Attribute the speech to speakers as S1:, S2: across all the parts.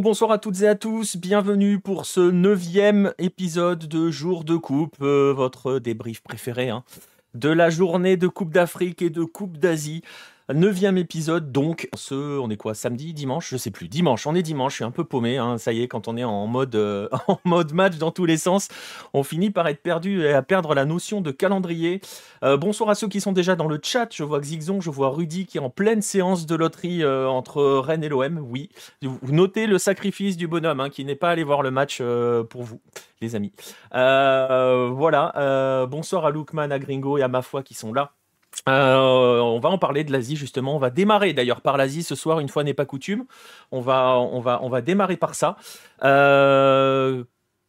S1: bonsoir à toutes et à tous, bienvenue pour ce neuvième épisode de Jour de Coupe, euh, votre débrief préféré hein, de la journée de Coupe d'Afrique et de Coupe d'Asie. Neuvième épisode, donc, ce, on est quoi, samedi, dimanche, je sais plus, dimanche, on est dimanche, je suis un peu paumé, hein, ça y est, quand on est en mode, euh, en mode match dans tous les sens, on finit par être perdu et à perdre la notion de calendrier. Euh, bonsoir à ceux qui sont déjà dans le chat, je vois Xixon, je vois Rudy qui est en pleine séance de loterie euh, entre Rennes et l'OM, oui. notez le sacrifice du bonhomme hein, qui n'est pas allé voir le match pour vous, les amis. voilà, bonsoir à Lookman, à Gringo et à ma foi qui sont là on va en parler de l'Asie justement. On va démarrer d'ailleurs par l'Asie ce soir. Une fois n'est pas coutume, on va on va on va démarrer par ça. Euh,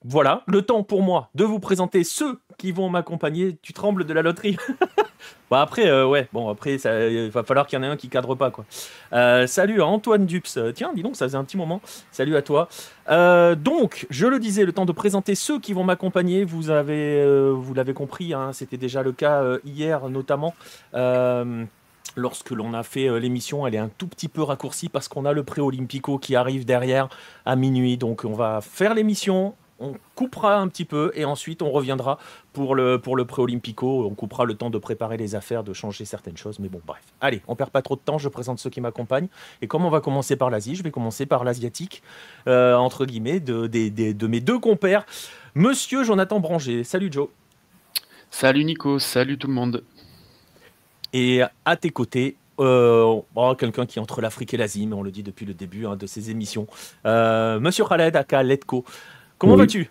S1: voilà, le temps pour moi de vous présenter ceux qui vont m'accompagner. Tu trembles de la loterie. après, euh, ouais, bon, après, ça, il va falloir qu'il y en ait un qui cadre pas, quoi. Euh, salut à Antoine Dups. Euh, tiens, dis donc, ça faisait un petit moment. Salut à toi. donc, je le disais, le temps de présenter ceux qui vont m'accompagner. Vous avez, vous l'avez compris, hein, c'était déjà le cas hier, notamment lorsque l'on a fait l'émission, elle est un tout petit peu raccourcie parce qu'on a le pré-olympico qui arrive derrière à minuit. Donc on va faire l'émission on coupera un petit peu et ensuite on reviendra pour le, pour le pré-olympico. On coupera le temps de préparer les affaires, de changer certaines choses. Mais bon, bref. Allez, on perd pas trop de temps. Je présente ceux qui m'accompagnent. Et comme on va commencer par l'Asie, je vais commencer par l'asiatique, euh, entre guillemets, de, mes deux compères. Monsieur Jonathan Branger. Salut Joe. Salut Nico. Salut tout le monde. Et à tes côtés. Euh, oh, quelqu'un qui est entre l'Afrique et l'Asie, mais on le dit depuis le début hein, de ces émissions. Euh, Monsieur Khaled Aka Letko. Comment vas-tu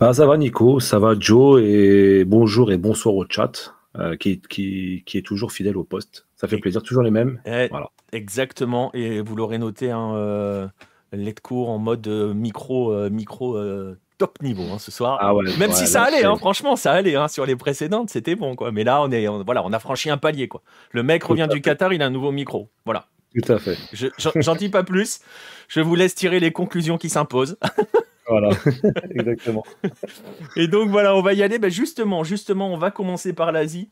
S1: ben, Ça
S2: va Nico, ça va Joe, et bonjour et bonsoir au chat. Euh, qui, qui, est toujours fidèle au poste. Ça fait plaisir, toujours les mêmes.
S1: Eh, exactement, et vous l'aurez noté, hein, un euh, cours en mode euh, micro, micro top niveau hein, ce soir. Ah Même si ça allait, hein, franchement, ça allait. sur les précédentes, c'était bon. Mais là, on, est, voilà, on a franchi un palier. Quoi. Le mec revient du Qatar, il a un nouveau micro. Voilà. Tout à fait. J'en dis pas plus. Je vous laisse tirer les conclusions qui s'imposent.
S2: Voilà,
S1: exactement. Et donc voilà, on va y aller. Ben, justement, justement, on va commencer par l'Asie.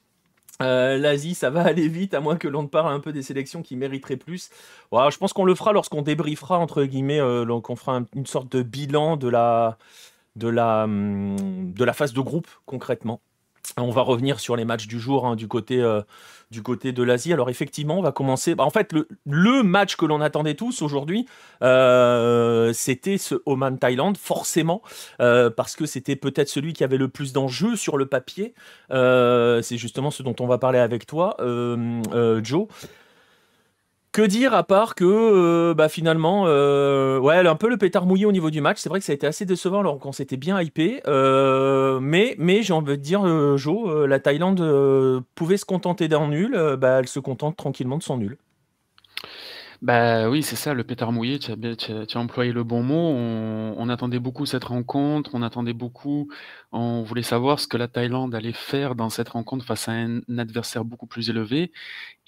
S1: Euh, L'Asie, ça va aller vite, à moins que l'on ne parle un peu des sélections qui mériteraient plus. Voilà, je pense qu'on le fera lorsqu'on débriefera, entre guillemets, donc euh, on fera une sorte de bilan de la, de, la, hum, de la phase de groupe, concrètement. On va revenir sur les matchs du jour hein, du, côté, euh, du côté de l'Asie. Alors effectivement, on va commencer. Bah, en fait, le, match que l'on attendait tous aujourd'hui, euh, c'était ce Oman-Thaïlande, forcément, euh, parce que c'était peut-être celui qui avait le plus d'enjeux sur le papier. C'est justement ce dont on va parler avec toi, Joe que dire à part que euh, bah, finalement, euh, ouais, un peu le pétard mouillé au niveau du match. C'est vrai que ça a été assez décevant alors qu'on s'était bien hypé. Euh, mais mais j'ai envie de dire, euh, Jo, la Thaïlande pouvait se contenter d'un nul. bah, elle se contente tranquillement de son nul.
S3: Bah, oui, c'est ça, le pétard mouillé, tu as, employé le bon mot. On, attendait beaucoup cette rencontre, on attendait beaucoup, on voulait savoir ce que la Thaïlande allait faire dans cette rencontre face à un, adversaire beaucoup plus élevé.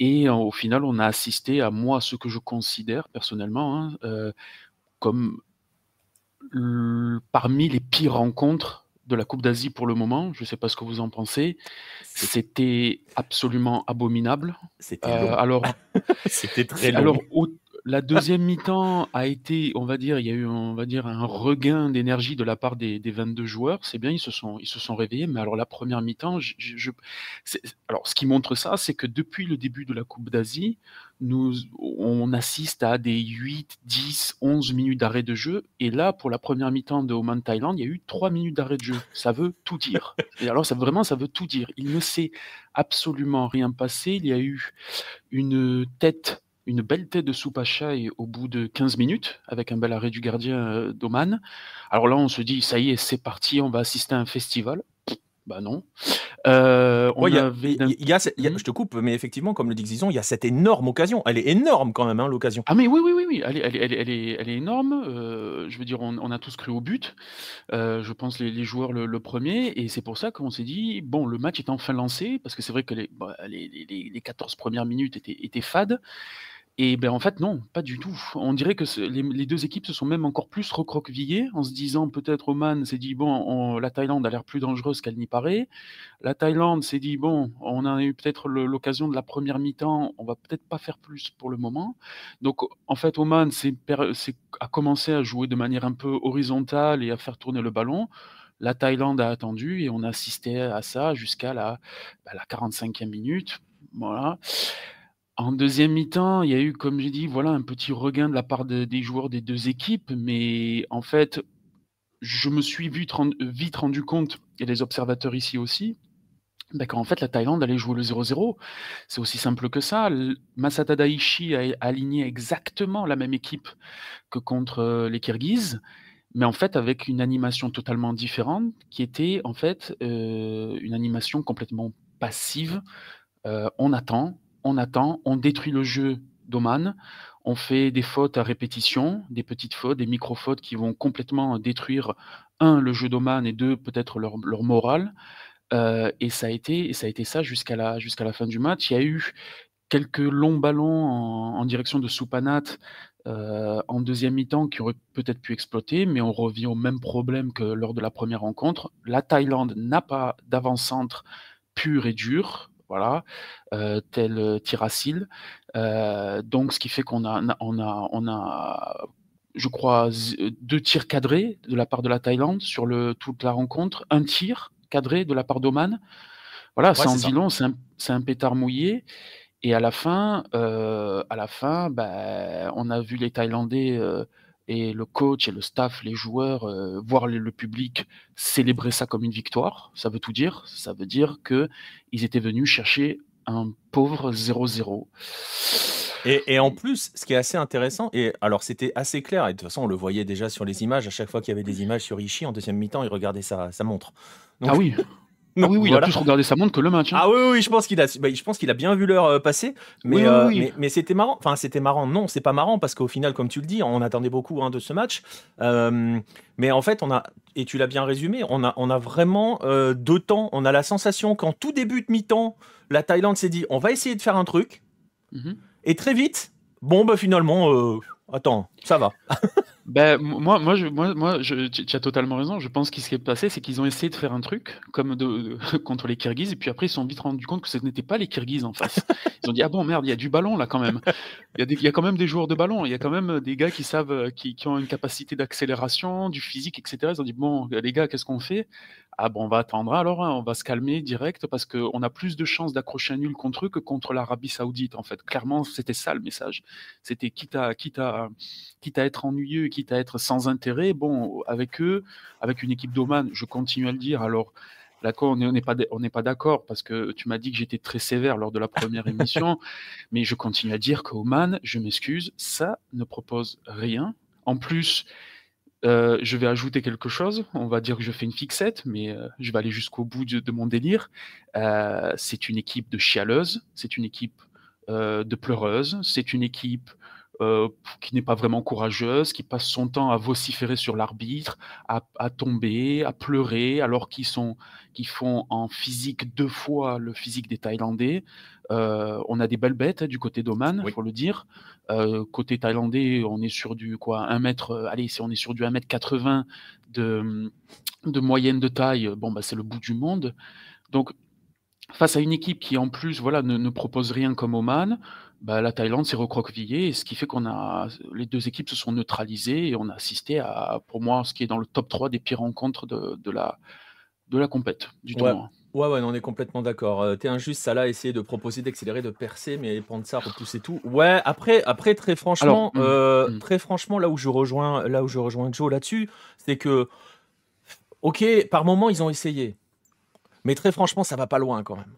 S3: Et euh, au final, on a assisté à moi, ce que je considère personnellement hein, euh, comme parmi les pires rencontres de la Coupe d'Asie pour le moment. Je ne sais pas ce que vous en pensez. C'était absolument abominable. C'était euh, alors. C'était très long la deuxième mi-temps a été, on va dire, il y a eu, on va dire, un regain d'énergie de la part des, 22 joueurs. C'est bien, ils se sont, ils se sont réveillés. Mais alors la première mi-temps, je, alors ce qui montre ça, c'est que depuis le début de la Coupe d'Asie, nous, on assiste à des 8, 10, 11 minutes d'arrêt de jeu. Et là, pour la première mi-temps de Oman Thaïlande, il y a eu 3 minutes d'arrêt de jeu. Ça veut tout dire. Et alors, ça, vraiment, ça veut tout dire. Il ne s'est absolument rien passé. Il y a eu une tête une belle tête de soupe à au bout de 15 minutes, avec un bel arrêt du gardien euh, d'Oman. Alors là, on se dit, ça y est, c'est parti, on va assister à un festival. Bah non. Euh, y a, je te coupe, mais effectivement, comme le dit Zizon, il y a cette énorme occasion. Elle est énorme quand même, hein, l'occasion. Ah mais oui, oui, oui, oui. Elle, est, elle, énorme. Euh, je veux dire, on, a tous cru au but. Euh, je pense les, joueurs le, premier. Et c'est pour ça qu'on s'est dit, bon, le match est enfin lancé, parce que c'est vrai que les, bah, les, 14 premières minutes étaient fades. Et ben en fait non, pas du tout. On dirait que les, deux équipes se sont même encore plus recroquevillées en se disant peut-être Oman s'est dit bon, la Thaïlande a l'air plus dangereuse qu'elle n'y paraît. La Thaïlande s'est dit bon, on a eu peut-être l'occasion de la première mi-temps, on va peut-être pas faire plus pour le moment. Donc en fait Oman a commencé à jouer de manière un peu horizontale et à faire tourner le ballon. La Thaïlande a attendu et on a assisté à ça jusqu'à la, bah, la 45e minute. Voilà. En deuxième mi-temps, il y a eu, comme j'ai dit, voilà, un petit regain de la part des joueurs des deux équipes, mais en fait, je me suis vite, rendu compte, et les observateurs ici aussi, bah, qu'en fait, la Thaïlande allait jouer le 0-0. C'est aussi simple que ça. Masata a aligné exactement la même équipe que contre euh, les Kirghizes, mais en fait avec une animation totalement différente, qui était en fait euh, une animation complètement passive. Euh, on attend, on attend, on détruit le jeu d'Oman, on fait des fautes à répétition, des petites fautes, des micro-fautes qui vont complètement détruire, un, le jeu d'Oman et deux, peut-être leur, morale. Euh, et, ça a été, ça a été ça jusqu'à la, jusqu'à la fin du match. Il y a eu quelques longs ballons en, direction de Soupanat euh, en deuxième mi-temps qui auraient peut-être pu exploiter, mais on revient au même problème que lors de la première rencontre. La Thaïlande n'a pas d'avant-centre pur et dur, voilà, euh, tel euh, tiracile. Euh, donc, ce qui fait qu'on a, on a, on a, je crois, euh, deux tirs cadrés de la part de la Thaïlande sur le, toute la rencontre, un tir cadré de la part d'Oman. Voilà, c'est ça en dit c'est un, pétard mouillé. Et à la fin, euh, à la fin, ben, on a vu les Thaïlandais et le coach et le staff, les joueurs, euh, voir le, public célébrer ça comme une victoire, ça veut tout dire. Ça veut dire que ils étaient venus chercher un pauvre 0-0. Et, en plus, ce qui est assez intéressant, et alors c'était
S1: assez clair, et de toute façon on le voyait déjà sur les images, à chaque fois qu'il y avait des images sur Ishii, en deuxième mi-temps, il regardait sa, montre. ah oui ah oui, oui, il a plus regardé sa montre que le match. Ah oui, je pense qu'il a, bah, je pense qu'il a bien vu l'heure euh, passer. Euh, mais, mais, c'était marrant. Enfin, c'était marrant. Non, c'est pas marrant parce qu'au final, comme tu le dis, on attendait beaucoup hein, de ce match. Euh, mais en fait, on a, et tu l'as bien résumé, on a, on a vraiment d'autant. deux temps. On a la sensation qu'en tout début de mi-temps, la Thaïlande s'est dit, on va essayer
S3: de faire un truc. Mhm. Et très vite, bon, bah finalement, attends, ça va. Ben, moi, moi, je, moi, moi tu as totalement raison. Je pense qu'il ce qui s'est passé, c'est qu'ils ont essayé de faire un truc comme de, contre les Kirghizes, et puis après, ils se sont vite rendus compte que ce n'était pas les Kirghizes en face. Ils ont dit Ah bon, merde, il y a du ballon là quand même. Il y, a y a quand même des joueurs de ballon, il y a quand même des gars qui savent, euh, qui, qui ont une capacité d'accélération, du physique, etc. Ils ont dit Bon, les gars, qu'est-ce qu'on fait Ah bon, on va attendre alors, hein, on va se calmer direct parce qu'on a plus de chances d'accrocher un nul contre eux que contre l'Arabie Saoudite en fait. Clairement, c'était ça le message. C'était quitte à, quitte, à, quitte à être ennuyeux, quitte à être sans intérêt, bon, avec eux, avec une équipe d'Oman, je continue à le dire, alors D'accord, on n'est pas on n'est pas d'accord parce que tu m'as dit que j'étais très sévère lors de la première émission, mais je continue à dire qu'Oman, je m'excuse, ça ne propose rien. En plus, euh, je vais ajouter quelque chose. On va dire que je fais une fixette, mais euh, je vais aller jusqu'au bout de, mon délire. Euh, c'est une équipe de chialeuses, c'est une équipe de pleureuses, c'est une équipe euh, qui n'est pas vraiment courageuse, qui passe son temps à vociférer sur l'arbitre, à, tomber, à pleurer, alors qu'ils sont, qu'ils font en physique deux fois le physique des Thaïlandais. Euh, on a des belles bêtes hein, du côté d'Oman, il faut le dire. Euh, côté thaïlandais, on est sur du quoi, 1 mètre, allez, si on est sur du 1 mètre 80 de, de moyenne de taille, bon, bah, c'est le bout du monde. Donc, face à une équipe qui en plus voilà ne, ne propose rien comme Oman, bah, la Thaïlande s'est recroquevillée, ce qui fait qu'on a les deux équipes se sont neutralisées et on a assisté à, pour moi, ce qui est dans le top 3 des pires rencontres de, de la de la compète du tournoi.
S1: Ouais. Ouais, on est complètement d'accord. Euh, T'es injuste, Salah a essayé de proposer d'accélérer, de percer, mais prendre ça, et tout. Ouais, après, après très franchement, hum,
S3: euh, hum. très franchement,
S1: là où je rejoins, là où je rejoins Joe là-dessus, c'est que, ok, par moment ils ont essayé, mais très franchement, ça va pas loin quand même.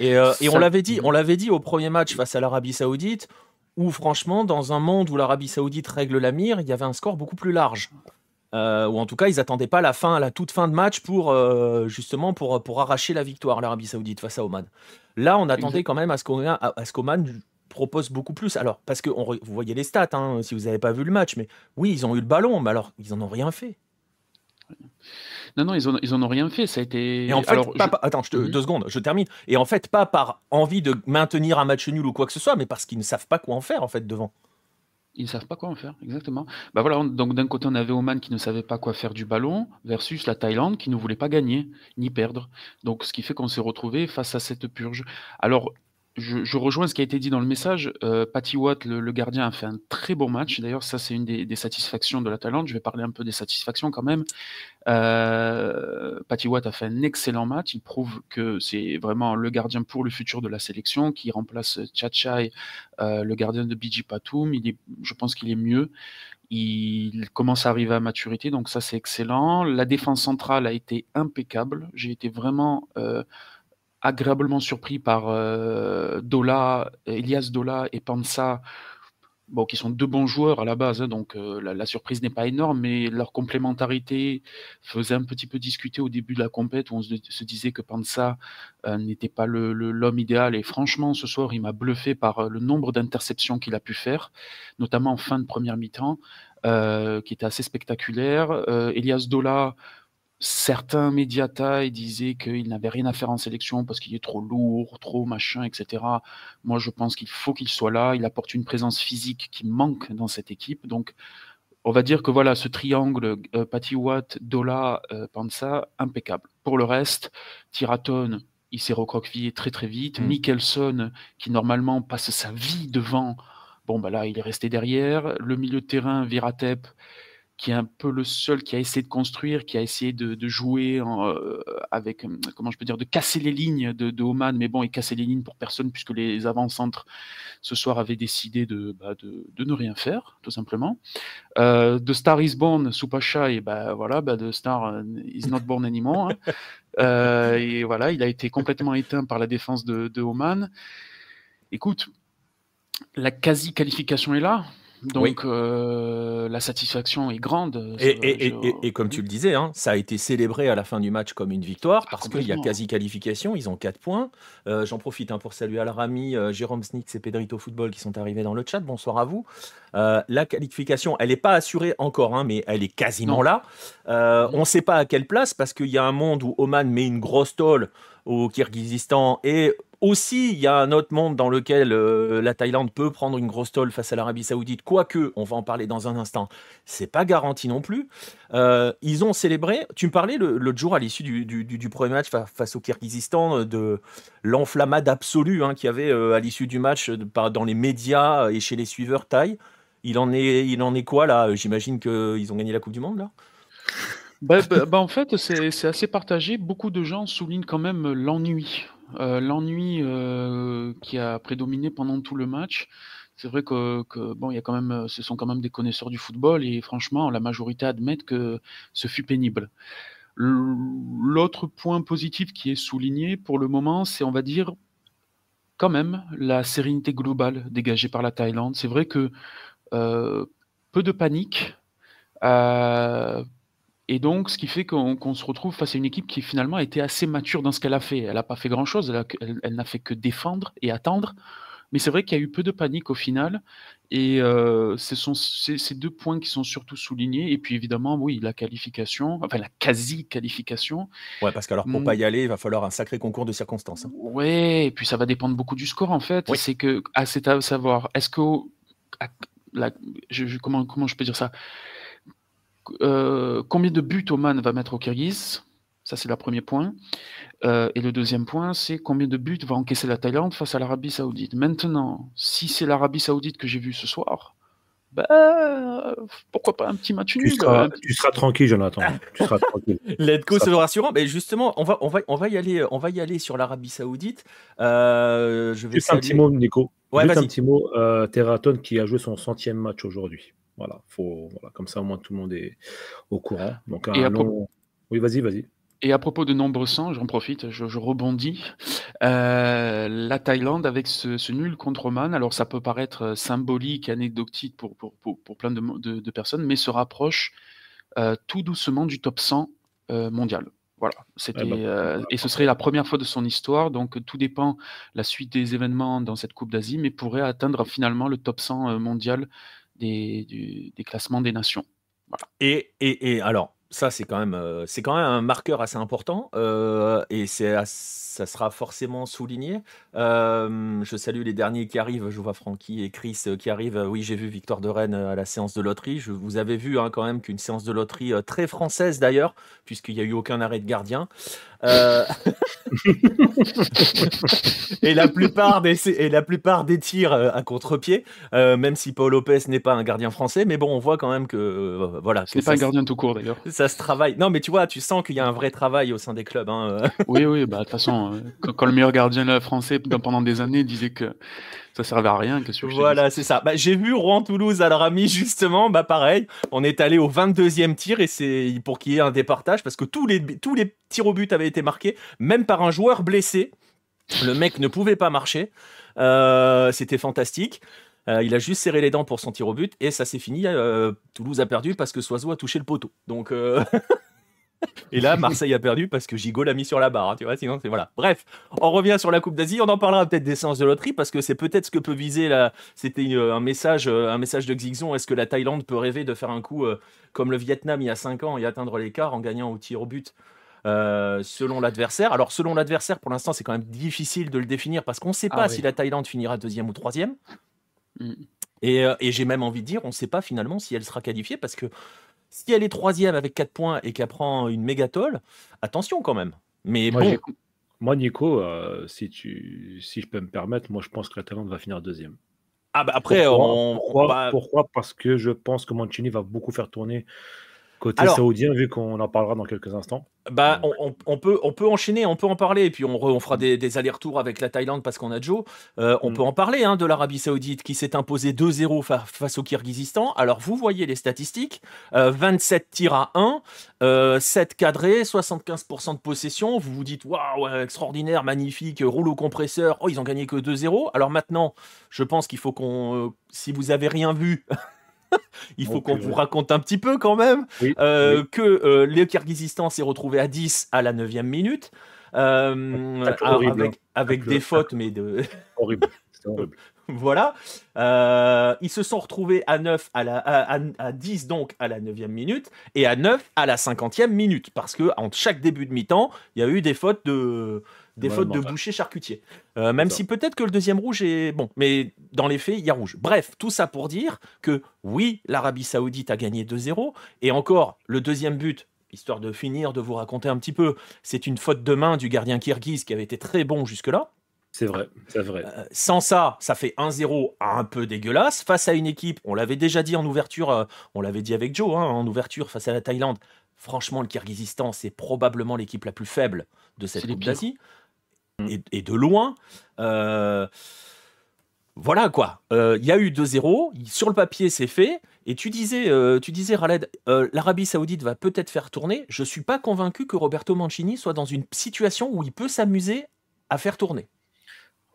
S1: Euh, et, on l'avait dit, on l'avait dit au premier match face à l'Arabie Saoudite, où franchement, dans un monde où l'Arabie Saoudite règle la mire, il y avait un score beaucoup plus large. Euh, ou en tout cas, ils n'attendaient pas la fin, la toute fin de match pour euh, justement pour, pour arracher la victoire l'Arabie Saoudite face à Oman. Là, on attendait quand même à ce qu'Oman propose beaucoup plus. Alors, parce que vous voyez les stats, hein, si vous n'avez pas vu le match, mais oui, ils ont eu le ballon, mais alors ils n'en ont rien fait. Non, non, ils, ont, ont rien fait. Ça a été. attends, je mhm. deux secondes, je termine. Et en fait, pas par envie de maintenir un match nul ou quoi que ce soit, mais parce qu'ils ne savent pas quoi en faire en fait devant
S3: ils ne savent pas quoi en faire, exactement. Bah voilà, donc d'un côté, on avait Oman qui ne savait pas quoi faire du ballon, versus la Thaïlande qui ne voulait pas gagner, ni perdre. Donc ce qui fait qu'on s'est retrouvé face à cette purge. Alors, je, rejoins ce qui a été dit dans le message. Euh, Patty Watt, le, gardien, a fait un très bon match. D'ailleurs, ça, c'est une des, satisfactions de la Talente. Je vais parler un peu des satisfactions quand même. Euh, Patti Watt a fait un excellent match. Il prouve que c'est vraiment le gardien pour le futur de la sélection, qui remplace Chachai, euh, le gardien de Biji Patoum. Il je pense qu'il est mieux. Il commence à arriver à maturité, donc ça, c'est excellent. La défense centrale a été impeccable. J'ai été vraiment euh, agréablement surpris par euh, Dola, Elias Dola et Pansa, bon, qui sont deux bons joueurs à la base, hein, donc euh, la, surprise n'est pas énorme, mais leur complémentarité faisait un petit peu discuter au début de la compète, où on se, disait que Pansa euh, n'était pas l'homme idéal, et franchement, ce soir, il m'a bluffé par le nombre d'interceptions qu'il a pu faire, notamment en fin de première mi-temps, qui était assez spectaculaire. Elias Dola, certains médias disaient qu'il n'avait rien à faire en sélection parce qu'il est trop lourd, trop machin, etc. Moi, je pense qu'il faut qu'il soit là. Il apporte une présence physique qui manque dans cette équipe. Donc, on va dire que voilà, ce triangle euh, Watt, Dola, euh, Pansa, impeccable. Pour le reste, Tiraton, il s'est recroquevillé très très vite. Mm. Mikkelson, qui normalement passe sa vie devant, bon, bah là, il est resté derrière. Le milieu de terrain, Viratep, qui est un peu le seul qui a essayé de construire, qui a essayé de, jouer euh, avec, euh, comment je peux dire, de casser les lignes de, Oman. Mais bon, il cassait les lignes pour personne puisque les avant-centres ce soir avaient décidé de, bah, ne rien faire, tout simplement. Euh, de Star is Born, Supacha, et bah, voilà, bah, de Star euh, is not born anymore. Hein. et voilà, il a été complètement éteint par la défense de, de Oman. Écoute, la quasi-qualification est là. Donc euh, la satisfaction est grande. Euh,
S1: et, comme tu le disais, hein, ça a été célébré à la fin du match comme une victoire parce qu'il y a quasi qualification, ils ont 4 points. Euh, j'en profite hein, pour saluer Alrami, euh, Jérôme Snix et Pedrito Football qui sont arrivés dans le chat. Bonsoir à vous. la qualification, elle n'est pas assurée encore, hein, mais elle est quasiment là. on ne sait pas à quelle place parce qu'il y a un monde où Oman met une grosse tôle au Kyrgyzstan et aussi, il y a un autre monde dans lequel euh, la Thaïlande peut prendre une grosse tolle face à l'Arabie Saoudite, quoique, on va en parler dans un instant, c'est pas garanti non plus. Euh, ils ont célébré, tu me parlais l'autre jour à l'issue du, premier match face au Kyrgyzstan, euh, de l'enflammade absolue hein, qu'il y avait à l'issue du match dans les médias et chez les suiveurs thaï. Il en est, il en est quoi là
S3: J'imagine qu'ils ont gagné la Coupe du Monde là bah, bah, bah, en fait, c'est assez partagé. Beaucoup de gens soulignent quand même l'ennui euh, l'ennui euh, qui a prédominé pendant tout le match, c'est vrai que, bon, il y a quand même, ce sont quand même des connaisseurs du football et franchement, la majorité admettent que ce fut pénible. L'autre point positif qui est souligné pour le moment, c'est on va dire quand même la sérénité globale dégagée par la Thaïlande. C'est vrai que euh, peu de panique, et donc, ce qui fait qu'on se retrouve face à une équipe qui finalement a été assez mature dans ce qu'elle a fait. Elle n'a pas fait grand-chose, elle n'a fait que défendre et attendre. Mais c'est vrai qu'il y a eu peu de panique au final. Et euh, ce sont ces deux points qui sont surtout soulignés. Et puis évidemment, oui, la qualification, enfin la quasi-qualification. Ouais, parce qu'alors pour ne pas y aller, il va falloir un sacré concours de circonstances. Oui, hein. Ouais, et puis ça va dépendre beaucoup du score en fait. C'est que, à, savoir, est-ce que. je, comment, comment je peux dire ça euh, combien de buts Oman va mettre au Kyrgyz Ça, c'est le premier point. Euh, et le deuxième point, c'est combien de buts va encaisser la Thaïlande face à l'Arabie Saoudite. Maintenant, si c'est l'Arabie Saoudite que j'ai vu ce soir, bah, pourquoi pas un petit match nul euh, tu seras,
S1: tranquille Jonathan tu seras tranquille go, c'est rassurant mais justement on va on va on va y aller on va y aller sur l'Arabie Saoudite je vais juste saluer... un petit mot Nico
S2: juste un petit mot Terraton qui a joué son centième match aujourd'hui voilà, faut, voilà, comme ça au moins tout le monde est au courant. Donc,
S3: Oui, vas-y, vas-y. Et à propos de nombreux sangs, j'en profite, je, rebondis. Euh, la Thaïlande avec ce, nul contre Oman, alors ça peut paraître euh, symbolique, anecdotique pour, pour, plein de, personnes, mais se rapproche euh, tout doucement du top 100 mondial. Voilà, eh ben, c'était et ce serait la première fois de son histoire, donc tout dépend la suite des événements dans cette Coupe d'Asie, mais pourrait atteindre finalement le top 100 mondial des, du, des classements des nations. Et, et, et alors, ça, c'est quand, même, euh, c'est quand même un marqueur assez important
S1: euh, et c'est, ça sera forcément souligné. Euh, je salue les derniers qui arrivent. Je vois Francky et Chris qui arrivent. Oui, j'ai vu Victor de Rennes à la séance de loterie. Je, vous avez vu hein, quand même qu'une séance de loterie très française d'ailleurs, puisqu'il n'y a eu aucun arrêt de gardien. et, la plupart des, et la plupart des tirs à contre-pied, même si Paul Lopez n'est pas un gardien français, mais bon, on voit quand même
S3: que. voilà, Ce n'est pas un gardien tout court d'ailleurs
S1: ça se travaille. Non, mais tu vois, tu sens qu'il y a un vrai travail au sein des
S3: clubs. Hein, euh. oui, oui, bah de toute façon, euh, quand, le meilleur gardien français pendant des années disait que ça servait à rien, que Voilà, c'est ça. Bah, j'ai vu Rouen-Toulouse à ami, justement, bah pareil,
S1: on est allé au 22e tir et c'est pour qu'il y ait un départage parce que tous les, tous les tirs au but avaient été marqués, même par un joueur blessé. Le mec ne pouvait pas marcher. Euh, c'était fantastique. Euh, il a juste serré les dents pour son tir au but et ça s'est fini. Euh, Toulouse a perdu parce que Soiseau a touché le poteau. Donc. Euh, et là, Marseille a perdu parce que Gigot l'a mis sur la barre, hein, tu vois. voilà. Bref, on revient sur la Coupe d'Asie. On en parlera peut-être des séances de loterie parce que c'est peut-être ce que peut viser la. C'était un message, un message de Xixon. Est-ce que la Thaïlande peut rêver de faire un coup comme le Vietnam il y a 5 ans et atteindre l'écart en gagnant au tir au but selon l'adversaire. Alors selon l'adversaire, pour l'instant, c'est quand même difficile de le définir parce qu'on ne sait ah pas si la Thaïlande finira deuxième ou troisième. Mm. Euh, et, j'ai même envie de dire, on ne sait pas finalement si elle sera qualifiée parce que si elle est troisième avec 4 points et qu'elle prend une méga tolle attention quand même. Mais moi, Nico, euh, si, tu, si je peux me permettre, moi je pense que la
S2: Talente va finir deuxième. Ah bah après, pourquoi Parce que je pense que Mancini va beaucoup faire tourner côté saoudien, vu qu'on en parlera dans quelques instants
S1: bah, on, peut, on peut enchaîner, on peut en parler, et puis on, fera des, allers-retours avec la Thaïlande parce qu'on a Joe. Euh, on mm. peut en parler hein, de l'Arabie Saoudite qui s'est imposée 2-0 face au Kyrgyzstan. Alors vous voyez les statistiques 27 euh, tirs à 1, 7 euh, cadrés, 75% de possession. Vous vous dites waouh, extraordinaire, magnifique, rouleau compresseur. Oh, ils ont gagné que 2-0. Alors maintenant, je pense qu'il faut qu'on. si vous avez rien vu. il faut qu'on euh, vous raconte un petit peu quand même euh, que euh, le Kyrgyzstan s'est retrouvé à 10 à la 9e minute. Euh, avec, hein. des fautes, mais de. horrible. horrible. voilà. Euh, ils se sont retrouvés à 9 à la à, 10 donc à la 9e minute et à 9 à la 50e minute parce que entre chaque début de mi-temps, il y a eu des fautes de des fautes de boucher charcutier. Euh, même si peut-être que le deuxième rouge est bon, mais dans les faits, il y a rouge. Bref, tout ça pour dire que oui, l'Arabie Saoudite a gagné 2-0 et encore le deuxième but histoire de finir de vous raconter un petit peu, c'est une faute de main du gardien kirghiz qui avait été très bon jusque-là. C'est vrai, c'est vrai. Euh, sans ça, ça fait 1-0 un peu dégueulasse face à une équipe, on l'avait déjà dit en ouverture, euh, on l'avait dit avec Joe, hein, en ouverture face à la Thaïlande. Franchement, le Kirghizistan, c'est probablement l'équipe la plus faible de cette Coupe d'Asie. Mm. Et, de loin. Euh, voilà quoi. Il y a eu 2-0. Sur le papier, c'est fait. Et tu disais, tu disais Raled, l'Arabie Saoudite va peut-être faire tourner. Je ne suis pas convaincu que Roberto Mancini soit dans une situation où il peut s'amuser à faire tourner.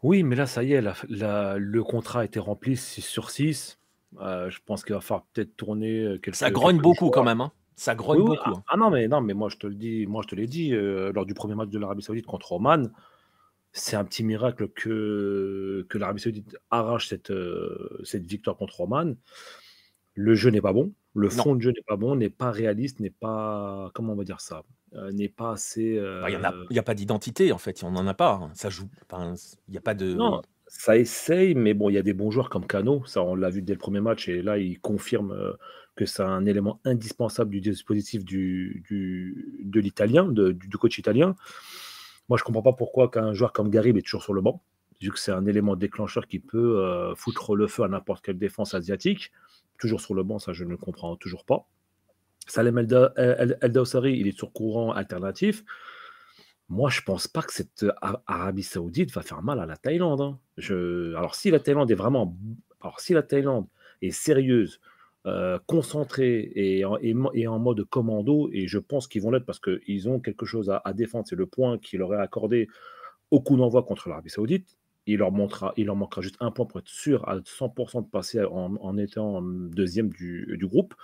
S1: Oui, mais là, ça y est,
S2: le contrat a été rempli 6 sur 6. Euh, je pense qu'il va falloir peut-être tourner euh, quelques. Ça grogne beaucoup quand même. Hein. Ça grogne beaucoup. Ah, hein. ah, non, mais non, mais moi je te le dis, moi je te l'ai dit euh, lors du premier match de l'Arabie Saoudite contre Oman, c'est un petit miracle que l'Arabie Saoudite arrache cette cette victoire contre Oman le jeu n'est pas bon, le fond de jeu n'est pas bon, n'est pas réaliste, n'est pas. Comment on va dire ça
S1: euh, N'est pas assez. Bah, il n'y euh a, pas d'identité, en fait, on n'en a pas. Hein. Ça joue. Il y a pas de. Non, ça essaye,
S2: mais bon, il y a des bons joueurs comme Cano, ça on l'a vu dès le premier match, et là, il confirme euh, que c'est un élément indispensable du dispositif du, de l'italien, du, coach italien. Moi, je comprends pas pourquoi qu'un joueur comme Garib est toujours sur le banc vu que c'est un élément déclencheur qui peut euh, foutre le feu à n'importe quelle défense asiatique. Toujours sur le banc, ça je ne comprends toujours pas. Salem el il est sur courant alternatif. Moi, je ne pense pas que cette euh, Arabie Saoudite va faire mal à la Thaïlande. Hein. Alors, si la Thaïlande est vraiment. Alors, si la Thaïlande est sérieuse, euh, concentrée et en, mode commando. Et je pense qu'ils vont l'être parce qu'ils ont quelque chose à, défendre. C'est le point qu'il aurait accordé au coup d'envoi contre l'Arabie Saoudite. Il leur, manquera, il leur manquera juste un point pour être sûr à 100% de passer en, étant deuxième du, groupe.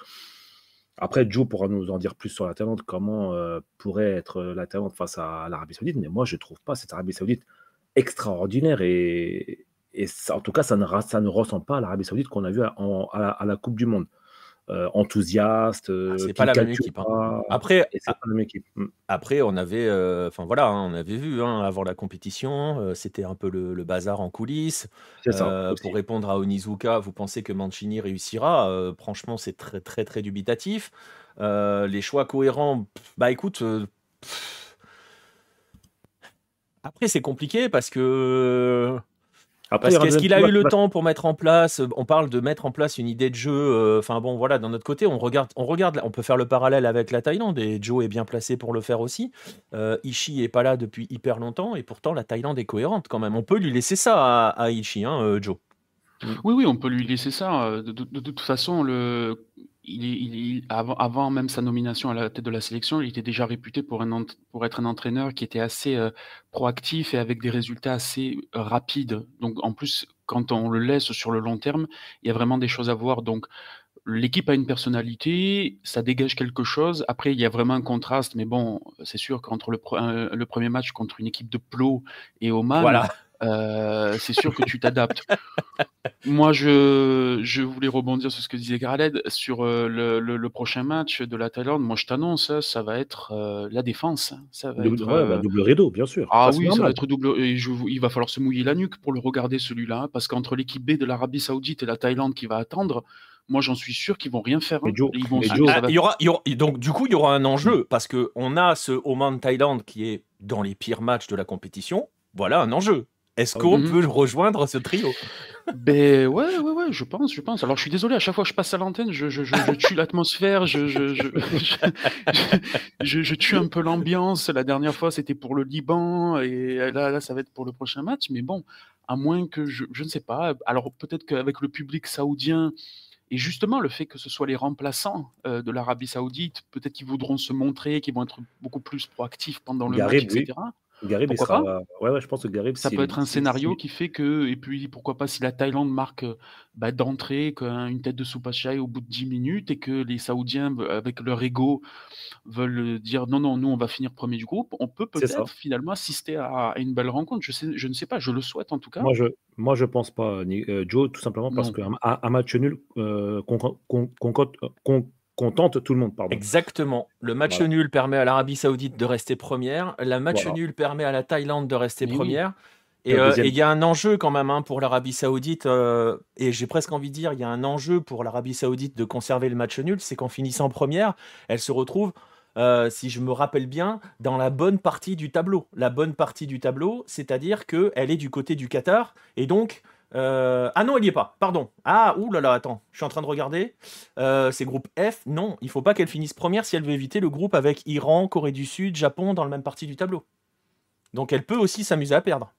S2: Après, Joe pourra nous en dire plus sur la comment euh, pourrait être la face à l'Arabie Saoudite, mais moi, je ne trouve pas cette Arabie Saoudite extraordinaire. Et, et en tout cas, ça ne, ça ne ressemble pas à l'Arabie Saoudite qu'on a vue à, la Coupe du Monde. Euh, enthousiaste. Euh, ah, c'est hein. pas, la même
S1: équipe. Mm. Après, on avait, euh, enfin voilà, hein, on avait vu hein, avant la compétition, c'était un peu le, bazar en coulisses. pour répondre à Onizuka, vous pensez que Mancini réussira Franchement, c'est très très très dubitatif. les choix cohérents, bah écoute. après, c'est compliqué parce que parce qu'est-ce qu'il a eu le temps pour mettre en place euh, On parle de mettre en place une idée de jeu. Euh, enfin bon, voilà, d'un autre côté, on regarde, on regarde, on peut faire le parallèle avec la Thaïlande et Joe est bien placé pour le faire aussi. Euh, Ishii est pas là depuis hyper longtemps et pourtant la Thaïlande est cohérente quand même. On peut lui laisser ça à, Ishii, hein,
S3: Joe. Oui, oui, on peut lui laisser ça. de toute façon, le, il, avant, avant, même sa nomination à la tête de la sélection, il était déjà réputé pour, un, pour être un entraîneur qui était assez euh, proactif et avec des résultats assez euh, rapides. Donc en plus, quand on le laisse sur le long terme, il y a vraiment des choses à voir. Donc l'équipe a une personnalité, ça dégage quelque chose. Après, il y a vraiment un contraste, mais bon, c'est sûr qu'entre le, le, premier match contre une équipe de Plo et Oman, voilà. Euh, c'est sûr que tu t'adaptes. Moi, je, je, voulais rebondir sur ce que disait Graled sur euh, le, prochain match de la Thaïlande. Moi, je t'annonce, hein, ça va être euh, la défense. Hein. Ça va double, être, bah,
S2: double rideau, bien sûr. Ah oui, ça va être
S3: double. il va falloir se mouiller la nuque pour le regarder celui-là, hein, parce qu'entre l'équipe B de l'Arabie Saoudite et la Thaïlande qui va attendre, moi j'en suis sûr qu'ils vont rien faire. donc du
S1: coup, il y aura un enjeu parce que on a ce Oman Thaïlande qui est dans les pires matchs de la compétition. Voilà un enjeu. Est-ce oh, qu'on mm-hmm. peut rejoindre ce trio
S3: Ben ouais, ouais, ouais, je pense, je pense. Alors je suis désolé, à chaque fois que je passe à l'antenne, je, tue l'atmosphère, je, tue un peu l'ambiance. La dernière fois, c'était pour le Liban, et là, là, ça va être pour le prochain match. Mais bon, à moins que je, ne sais pas. Alors peut-être qu'avec le public saoudien, et justement, le fait que ce soit les remplaçants euh, de l'Arabie Saoudite, peut-être qu'ils voudront se montrer, qu'ils vont être beaucoup plus proactifs pendant le match, etc. Garib,
S2: ça peut être un scénario
S3: qui fait que, et puis pourquoi pas si la Thaïlande marque euh, bah, d'entrée une tête de Supachai au bout de 10 minutes et que les Saoudiens, avec leur ego, veulent dire non, non, nous on va finir premier du groupe, on peut peut-être finalement assister à, une belle rencontre. Je, sais, je ne sais pas, je le souhaite en tout cas. Moi je,
S2: moi, je pense pas, euh, Joe, tout simplement parce qu'un un match nul euh, contente tout le monde. Pardon.
S1: Exactement. Le match nul permet à l'Arabie Saoudite de rester première. La match nul permet à la Thaïlande de rester première. Euh, et il y a un enjeu quand même hein, pour l'Arabie Saoudite, euh, et j'ai presque envie de dire, il y a un enjeu pour l'Arabie Saoudite de conserver le match nul, c'est qu'en finissant première, elle se retrouve, euh, si je me rappelle bien, dans la bonne partie du tableau. La bonne partie du tableau, c'est-à-dire qu'elle est du côté du Qatar, et donc euh, ah non, elle n'y est pas, pardon. Ah, oulala, attends, je suis en train de regarder. Euh, c'est groupe F. Non, il faut pas qu'elle finisse première si elle veut éviter le groupe avec Iran, Corée du Sud, Japon dans le même partie du tableau. Donc elle peut aussi s'amuser à perdre.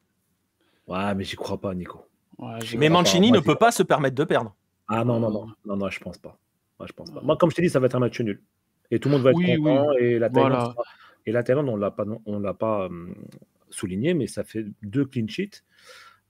S1: Ouais, mais j'y crois pas, Nico.
S3: mais Mancini ne peut
S1: pas se permettre de perdre. Ah non, non, non, non, non, je pense pas. je pense pas. Moi, comme je t'ai dit,
S2: ça va être un match nul. Et tout le monde va être content. Et, la Thaïlande, on l'a pas, on l'a pas euh, souligné, mais ça fait deux clean sheets.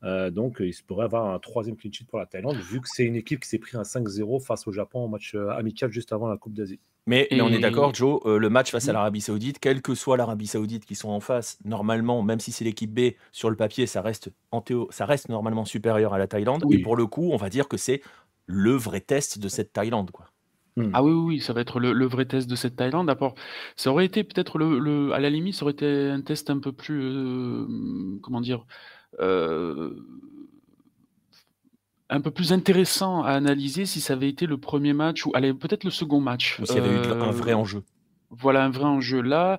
S2: Euh, donc, euh, il se pourrait avoir un troisième clean pour la Thaïlande, vu que c'est une équipe qui s'est pris un 5-0 face au Japon en match euh, amical juste avant la
S1: Coupe d'Asie. Mais, on est d'accord, Joe, le match face à mm. l'Arabie Saoudite, quelle que soit l'Arabie Saoudite qui sont en face, normalement, même si c'est l'équipe B, sur le papier, ça reste, en théo, ça reste normalement supérieur à la Thaïlande. Et pour le coup, on va dire que c'est le vrai test de cette Thaïlande, quoi.
S3: Mm. Ah oui, oui, ça va être le, vrai test de cette Thaïlande. D'abord, ça aurait été peut-être le, à la limite, ça aurait été un test un peu plus, comment dire, euh, un peu plus intéressant à analyser si ça avait été le premier match ou allez peut-être le second match. Ou s'il y avait un euh, vrai enjeu voilà un vrai enjeu. Là,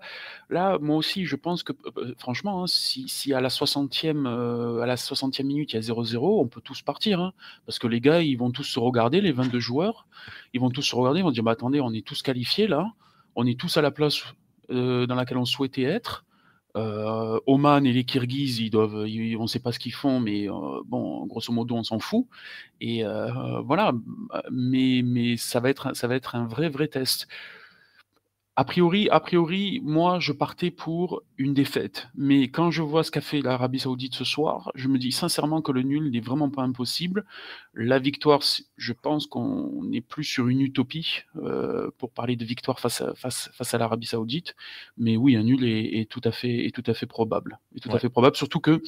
S3: là moi aussi, je pense que, euh, franchement, hein, si, à la 60e, à la 60e minute, il y a 0-0, on peut tous partir. Hein, parce que les gars, ils vont tous se regarder, les 22 joueurs, ils vont tous se regarder, ils vont dire «Bah, attendez, on est tous qualifiés là, on est tous à la place dans laquelle on souhaitait être. Euh, Oman et les Kirghizes, ils doivent, on ne sait pas ce qu'ils font, mais euh, bon, grosso modo, on s'en fout. Et euh, voilà, mais, ça, va être, ça va être un vrai, vrai test. A priori, a priori, moi, je partais pour une défaite. Mais quand je vois ce qu'a fait l'Arabie Saoudite ce soir, je me dis sincèrement que le nul n'est vraiment pas impossible. La victoire, je pense qu'on n'est plus sur une utopie euh, pour parler de victoire face à, l'Arabie Saoudite. Mais oui, un nul est, tout à fait, probable. tout à fait probable, surtout que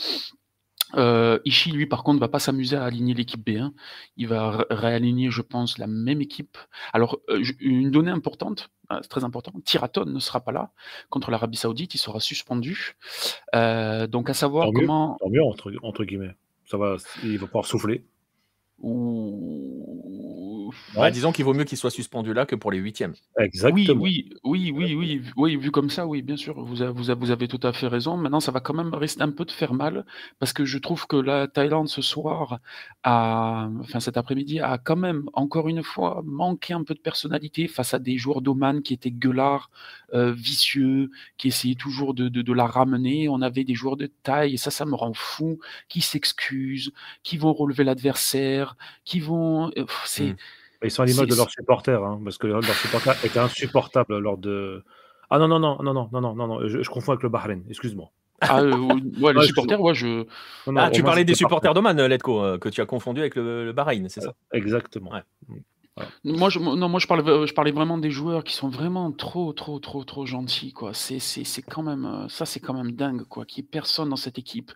S3: euh, Ishii, lui, par contre, va pas s'amuser à aligner l'équipe B1. Hein. Il va réaligner, je pense, la même équipe. Alors, euh, une donnée importante, ah, c'est très important, Tiraton ne sera pas là contre l'Arabie Saoudite, il sera suspendu. Euh, donc, à savoir comment.
S2: tant mieux, entre, entre, guillemets. Ça va, il va pouvoir souffler.
S1: Ou... Bah, disons qu'il vaut mieux qu'il soit suspendu là que pour les
S3: huitièmes. Exactement. Oui, oui, oui, oui, oui, vu comme ça, oui, bien sûr, vous, avez tout à fait raison. Maintenant, ça va quand même rester un peu de faire mal parce que je trouve que la Thaïlande ce soir, enfin cet après-midi, a quand même encore une fois manqué un peu de personnalité face à des joueurs d'Oman qui étaient gueulards, euh, vicieux, qui essayaient toujours de, la ramener. On avait des joueurs de taille et ça, ça me rend fou, qui s'excusent, qui vont relever l'adversaire, qui vont. Euh, c'est. Mm. Ils sont à l'image de leurs
S2: supporters, hein, parce que leurs supporters étaient insupportables lors de. Ah non, non, non, non, non, non, non, non, je, je confonds avec le Bahreïn, excuse-moi.
S1: Ah, euh, ouais, les ah, supporters, je. ah, tu parlais des supporters d'Oman, Letko, euh, que tu as
S3: confondu avec le, Bahrein Bahreïn, c'est ça euh, Exactement. Moi, je, non, moi je, parlais, je parlais vraiment des joueurs qui sont vraiment trop, trop, trop, trop gentils. Quoi. C'est, c'est, quand même, ça, c'est quand même dingue quoi, qu'il n'y ait personne dans cette équipe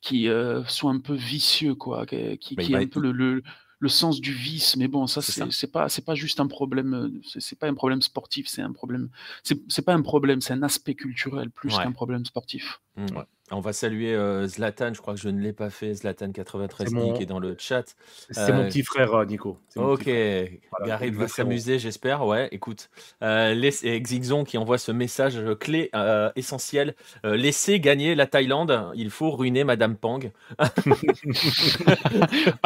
S3: qui soit un peu vicieux, quoi, qui, est un peu le le sens du vice. Mais bon, ça, c'est pas, c'est pas juste un problème, euh, c'est pas un problème sportif, c'est un problème, c'est pas un problème, c'est un aspect culturel plus qu'un problème sportif.
S1: Mmh. On va saluer euh, Zlatan, je crois que je ne l'ai pas fait, Zlatan93 Nick qui est dans le chat. C'est mon euh, petit frère euh, Nico. Ok, gary Garib va s'amuser j'espère, ouais, écoute. Euh, qui envoie ce message clé essentiel, laissez gagner la Thaïlande, il faut ruiner Madame Pang. ah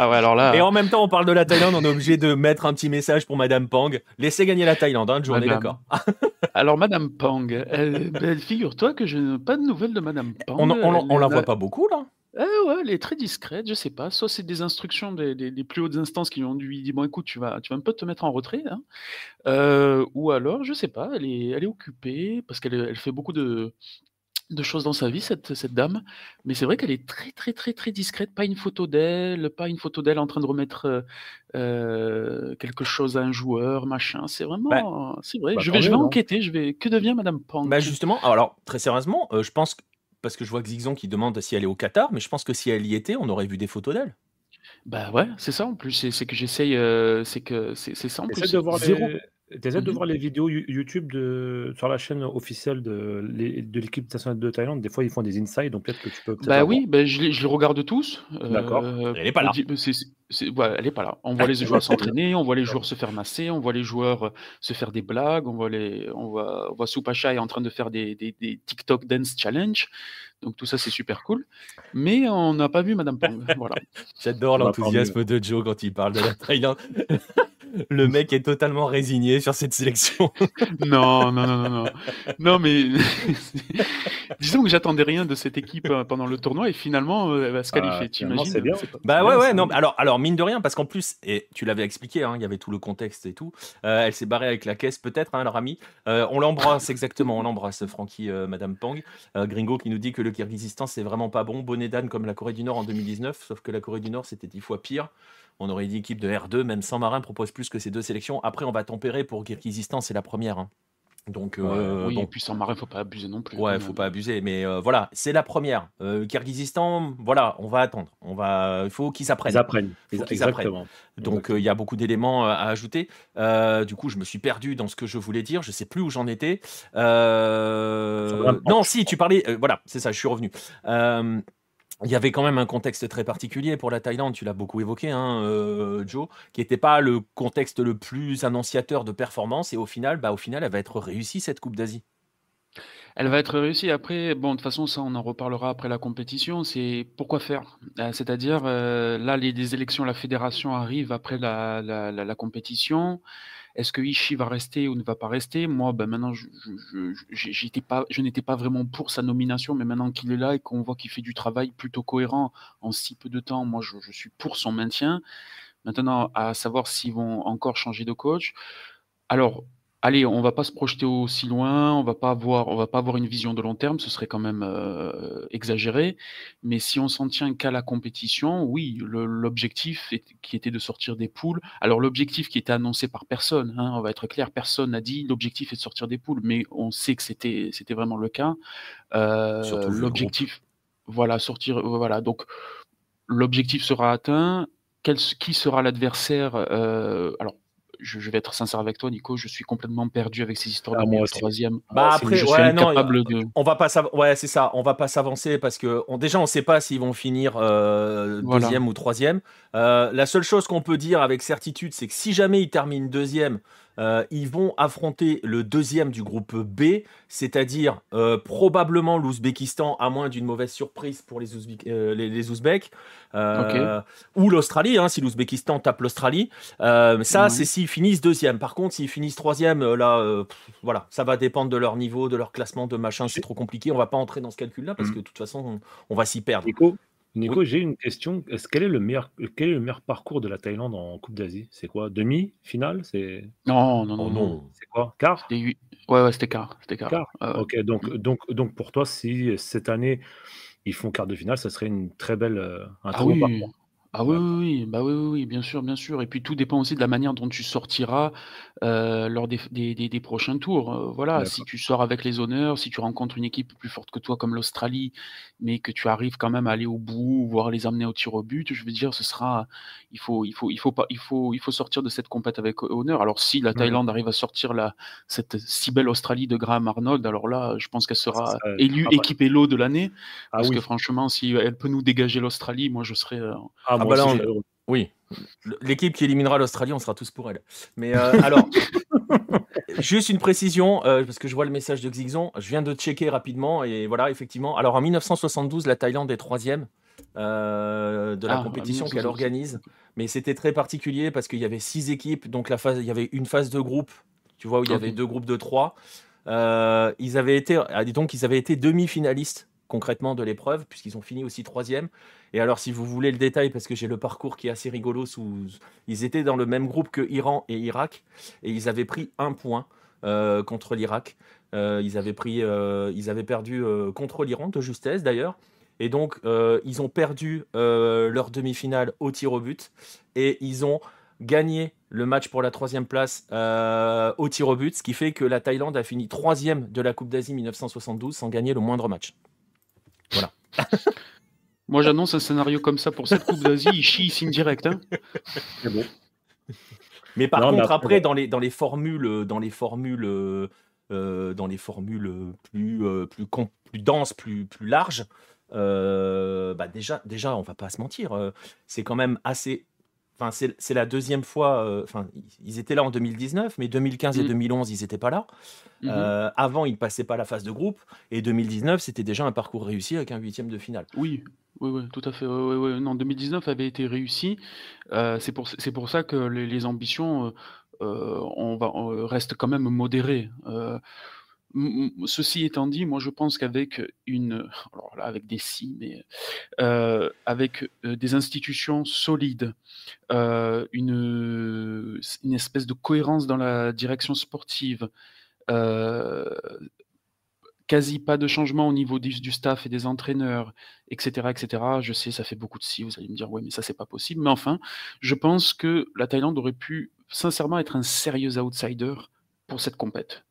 S1: ouais, alors là... Et en même temps on parle de la Thaïlande, on est obligé de mettre un petit message pour Madame Pang, laissez gagner la Thaïlande,
S3: hein, journée, d'accord. alors Madame Pang, figure-toi que je n'ai pas de nouvelles de Madame eh, on, on, la voit pas beaucoup, là eh elle est très discrète, je sais pas. Soit c'est des instructions des, plus hautes instances qui lui ont dit bon écoute, tu vas, tu un peu te mettre en retrait, hein. euh, ou alors je sais pas, elle est, occupée parce qu'elle fait beaucoup de, choses dans sa vie cette, dame, mais c'est vrai qu'elle est très très très très discrète. Pas une photo d'elle, pas une photo d'elle en train de remettre euh, euh, quelque chose à un joueur, machin. C'est vraiment, bah, c'est vrai. Bah, je vais, hein. enquêter. Je vais que devient Madame Pang bah, justement, alors très sérieusement, je pense que
S1: parce que je vois Xixon qui demande si elle est au Qatar, mais je pense que si elle y était, on aurait vu des photos d'elle. Bah
S3: ouais, c'est ça en plus, c'est que j'essaye, euh, c'est que c'est ça en plus. De zéro, T'es mm de mhm. voir
S2: les vidéos YouTube de, sur la chaîne officielle de, l'équipe nationale de Thaïlande. Des fois, ils font des insights, donc peut-être que tu peux. bah oui,
S3: bah, je, je, les regarde tous. Euh, D'accord. elle n'est pas là. elle est pas là. On voit les joueurs s'entraîner, on voit les joueurs se faire masser, on voit les joueurs euh, se faire des blagues, on voit, les, on voit, on voit Supacha est en train de faire des, TikTok Dance Challenge. Donc tout ça, c'est super cool. Mais on n'a pas vu Madame Pong. Voilà. J'adore l'enthousiasme de Joe quand il parle de la Thaïlande. le mec est totalement résigné sur cette sélection. non, non, non, non, non. Non, mais disons que j'attendais rien de cette équipe euh, pendant le tournoi et finalement euh, elle va se ah, qualifier. tu imagines Bah ouais, ouais. Non, alors,
S1: alors mine de rien, parce qu'en plus, et tu l'avais expliqué, hein, il y avait tout le contexte et tout. Euh, elle s'est barrée avec la caisse, peut-être, Alors, hein, leur ami. on l'embrasse exactement, on l'embrasse, Francky, Madame Pang. Gringo qui nous dit que le Kyrgyzstan, c'est vraiment pas bon. Bonnet d'âne comme la Corée du Nord en 2019, sauf que la Corée du Nord c'était dix fois pire. On aurait dit équipe de R2, même sans marin propose plus que ces deux sélections. Après, on va tempérer pour Kyrgyzstan, c'est la première. Hein.
S3: Donc, euh, oui, et puis sans marin, faut pas abuser non plus. Ouais, faut pas
S1: abuser, mais euh, voilà, c'est la première. Euh, Kyrgyzstan, voilà, on va attendre. On va, il faut qu'ils apprennent. Ils apprennent. Exactement. Donc, il y a beaucoup d'éléments à ajouter. du coup, je me suis perdu dans ce que je voulais dire. Je sais plus où j'en étais. Non, si tu parlais. voilà, c'est ça. Je suis revenu il y avait quand même un contexte très particulier pour la Thaïlande, tu l'as beaucoup évoqué, hein, euh, Joe, qui n'était pas le contexte le plus annonciateur de performance. Et au final, bah, au final, elle va être réussie cette Coupe d'Asie.
S3: Elle va être réussie. Après, bon, de toute façon, ça, on en reparlera après la compétition. C'est pourquoi faire euh, C'est-à-dire, euh, là, les, élections, la fédération arrive après la compétition. Est-ce que Ishii va rester ou ne va pas rester Moi, ben maintenant, je, pas, je n'étais pas vraiment pour sa nomination, mais maintenant qu'il est là et qu'on voit qu'il fait du travail plutôt cohérent en si peu de temps, moi, je, je suis pour son maintien. Maintenant, à savoir s'ils vont encore changer de coach. Alors, allez, on va pas se projeter aussi loin, on va pas avoir, on va pas avoir une vision de long terme, ce serait quand même euh, exagéré. Mais si on s'en tient qu'à la compétition, oui, l'objectif qui était de sortir des poules. Alors l'objectif qui était annoncé par personne, hein, on va être clair, personne n'a dit l'objectif est de sortir des poules, mais on sait que c'était c'était vraiment le cas. Euh, l'objectif, voilà, sortir, voilà, donc. L'objectif sera atteint, qui sera l'adversaire euh, je, vais être sincère avec toi, Nico, je suis complètement perdu avec ces histoires ah, de troisième. Bah, après, je ouais, non, de...
S1: on va pas ouais, c'est ça, on va pas s'avancer parce que on, déjà on sait pas s'ils vont finir euh, deuxième ou troisième. Euh, la seule chose qu'on peut dire avec certitude, c'est que si jamais ils terminent deuxième, euh, ils vont affronter le deuxième du groupe B, c'est-à-dire euh, probablement l'Ouzbékistan, à moins d'une mauvaise surprise pour les, euh, les, Ouzbeks, ou l'Australie, hein, si l'Ouzbékistan tape l'Australie. ça, mhm. c'est s'ils finissent deuxième. Par contre, s'ils finissent troisième, là, voilà, ça va dépendre de leur niveau, de leur classement, de machin. C'est trop compliqué. On va pas entrer dans ce calcul-là parce mhm. que de toute façon, on, va s'y perdre. Nico, j'ai une question. est quel est le meilleur euh, quel est le meilleur
S2: parcours de la Thaïlande en Coupe d'Asie C'est quoi Demi, finale C'est non, non, oh non, non. C'est quoi Quart huit... Ouais, ouais c'était quart, c'était quart. Ok, donc donc donc pour toi, si cette année ils font quart de finale, ça serait une très belle euh, un ah très ah, parcours.
S3: Ah oui, bah oui, bien sûr, bien sûr. Et puis tout dépend aussi de la manière dont tu sortiras lors des, prochains tours. voilà, si tu sors avec les honneurs, si tu rencontres une équipe plus forte que toi comme l'Australie, mais que tu arrives quand même à aller au bout, voire les amener au tir au but, je veux dire, ce sera, il faut, il faut, il faut pas, il faut, il faut sortir de cette compète avec honneur. Alors si la Thaïlande arrive à sortir la, cette si belle Australie de Graham Arnold, alors là, je pense qu'elle sera élue équipe de l'année, ah parce que franchement, si elle peut nous dégager l'Australie, moi je serais ah, oui. L'équipe qui éliminera l'Australie, on sera tous pour elle. Mais euh, alors,
S1: juste une précision, euh, parce que je vois le message de Xixon. Je viens de checker rapidement et voilà, effectivement. Alors en 1972, la Thaïlande est troisième. Euh, de la ah, compétition ah, qu'elle organise. Mais c'était très particulier parce qu'il y avait six équipes, donc la phase, il y avait une phase de groupe, tu vois, où il y avait deux groupes de trois. ils avaient été, ah, donc ils avaient été demi-finalistes concrètement de l'épreuve, puisqu'ils ont fini aussi troisième. Et alors, si vous voulez le détail, parce que j'ai le parcours qui est assez rigolo, sous... ils étaient dans le même groupe que Iran et Irak, et ils avaient pris un point euh, contre l'Irak. Euh, ils, avaient pris, euh, perdu contre l'Iran, de justesse d'ailleurs. Et donc, ils ont perdu leur demi-finale au tir au but, et ils ont gagné le match pour la troisième place au tir au but, ce qui fait que la Thaïlande a fini troisième de la Coupe d'Asie 1972 sans gagner le moindre match.
S3: Voilà. Moi, j'annonce un scénario comme ça pour cette Coupe d'Asie, il chie signe direct. Hein. Mais par contre, après,
S1: dans, les, dans les formules, dans les formules, euh, dans les formules plus, euh, plus, plus denses, plus, plus larges, euh, bah, déjà, déjà, on va pas se mentir, c'est quand même assez Enfin, c'est la deuxième fois. Euh, enfin, ils étaient là en 2019, mais 2015 et 2011, mm. ils n'étaient pas là. Mm-hmm. Euh, avant, ils ne passaient pas la phase de groupe. Et 2019, c'était déjà un parcours réussi
S3: avec un huitième de finale. Oui, oui, oui, tout à fait. non, 2019 avait été réussi. Euh, c'est pour, ça que les, ambitions restent quand même modérées ceci étant dit, moi je pense qu'avec une, avec des si, mais euh, euh, avec euh, des institutions solides, une, espèce de cohérence dans la direction sportive, quasi pas de changement au niveau du, staff et des entraîneurs, etc., etc. Je sais, ça fait beaucoup de si. Vous allez me dire, ouais, mais ça c'est pas possible. Mais enfin, je pense que la Thaïlande aurait pu sincèrement être un sérieux outsider pour cette compète.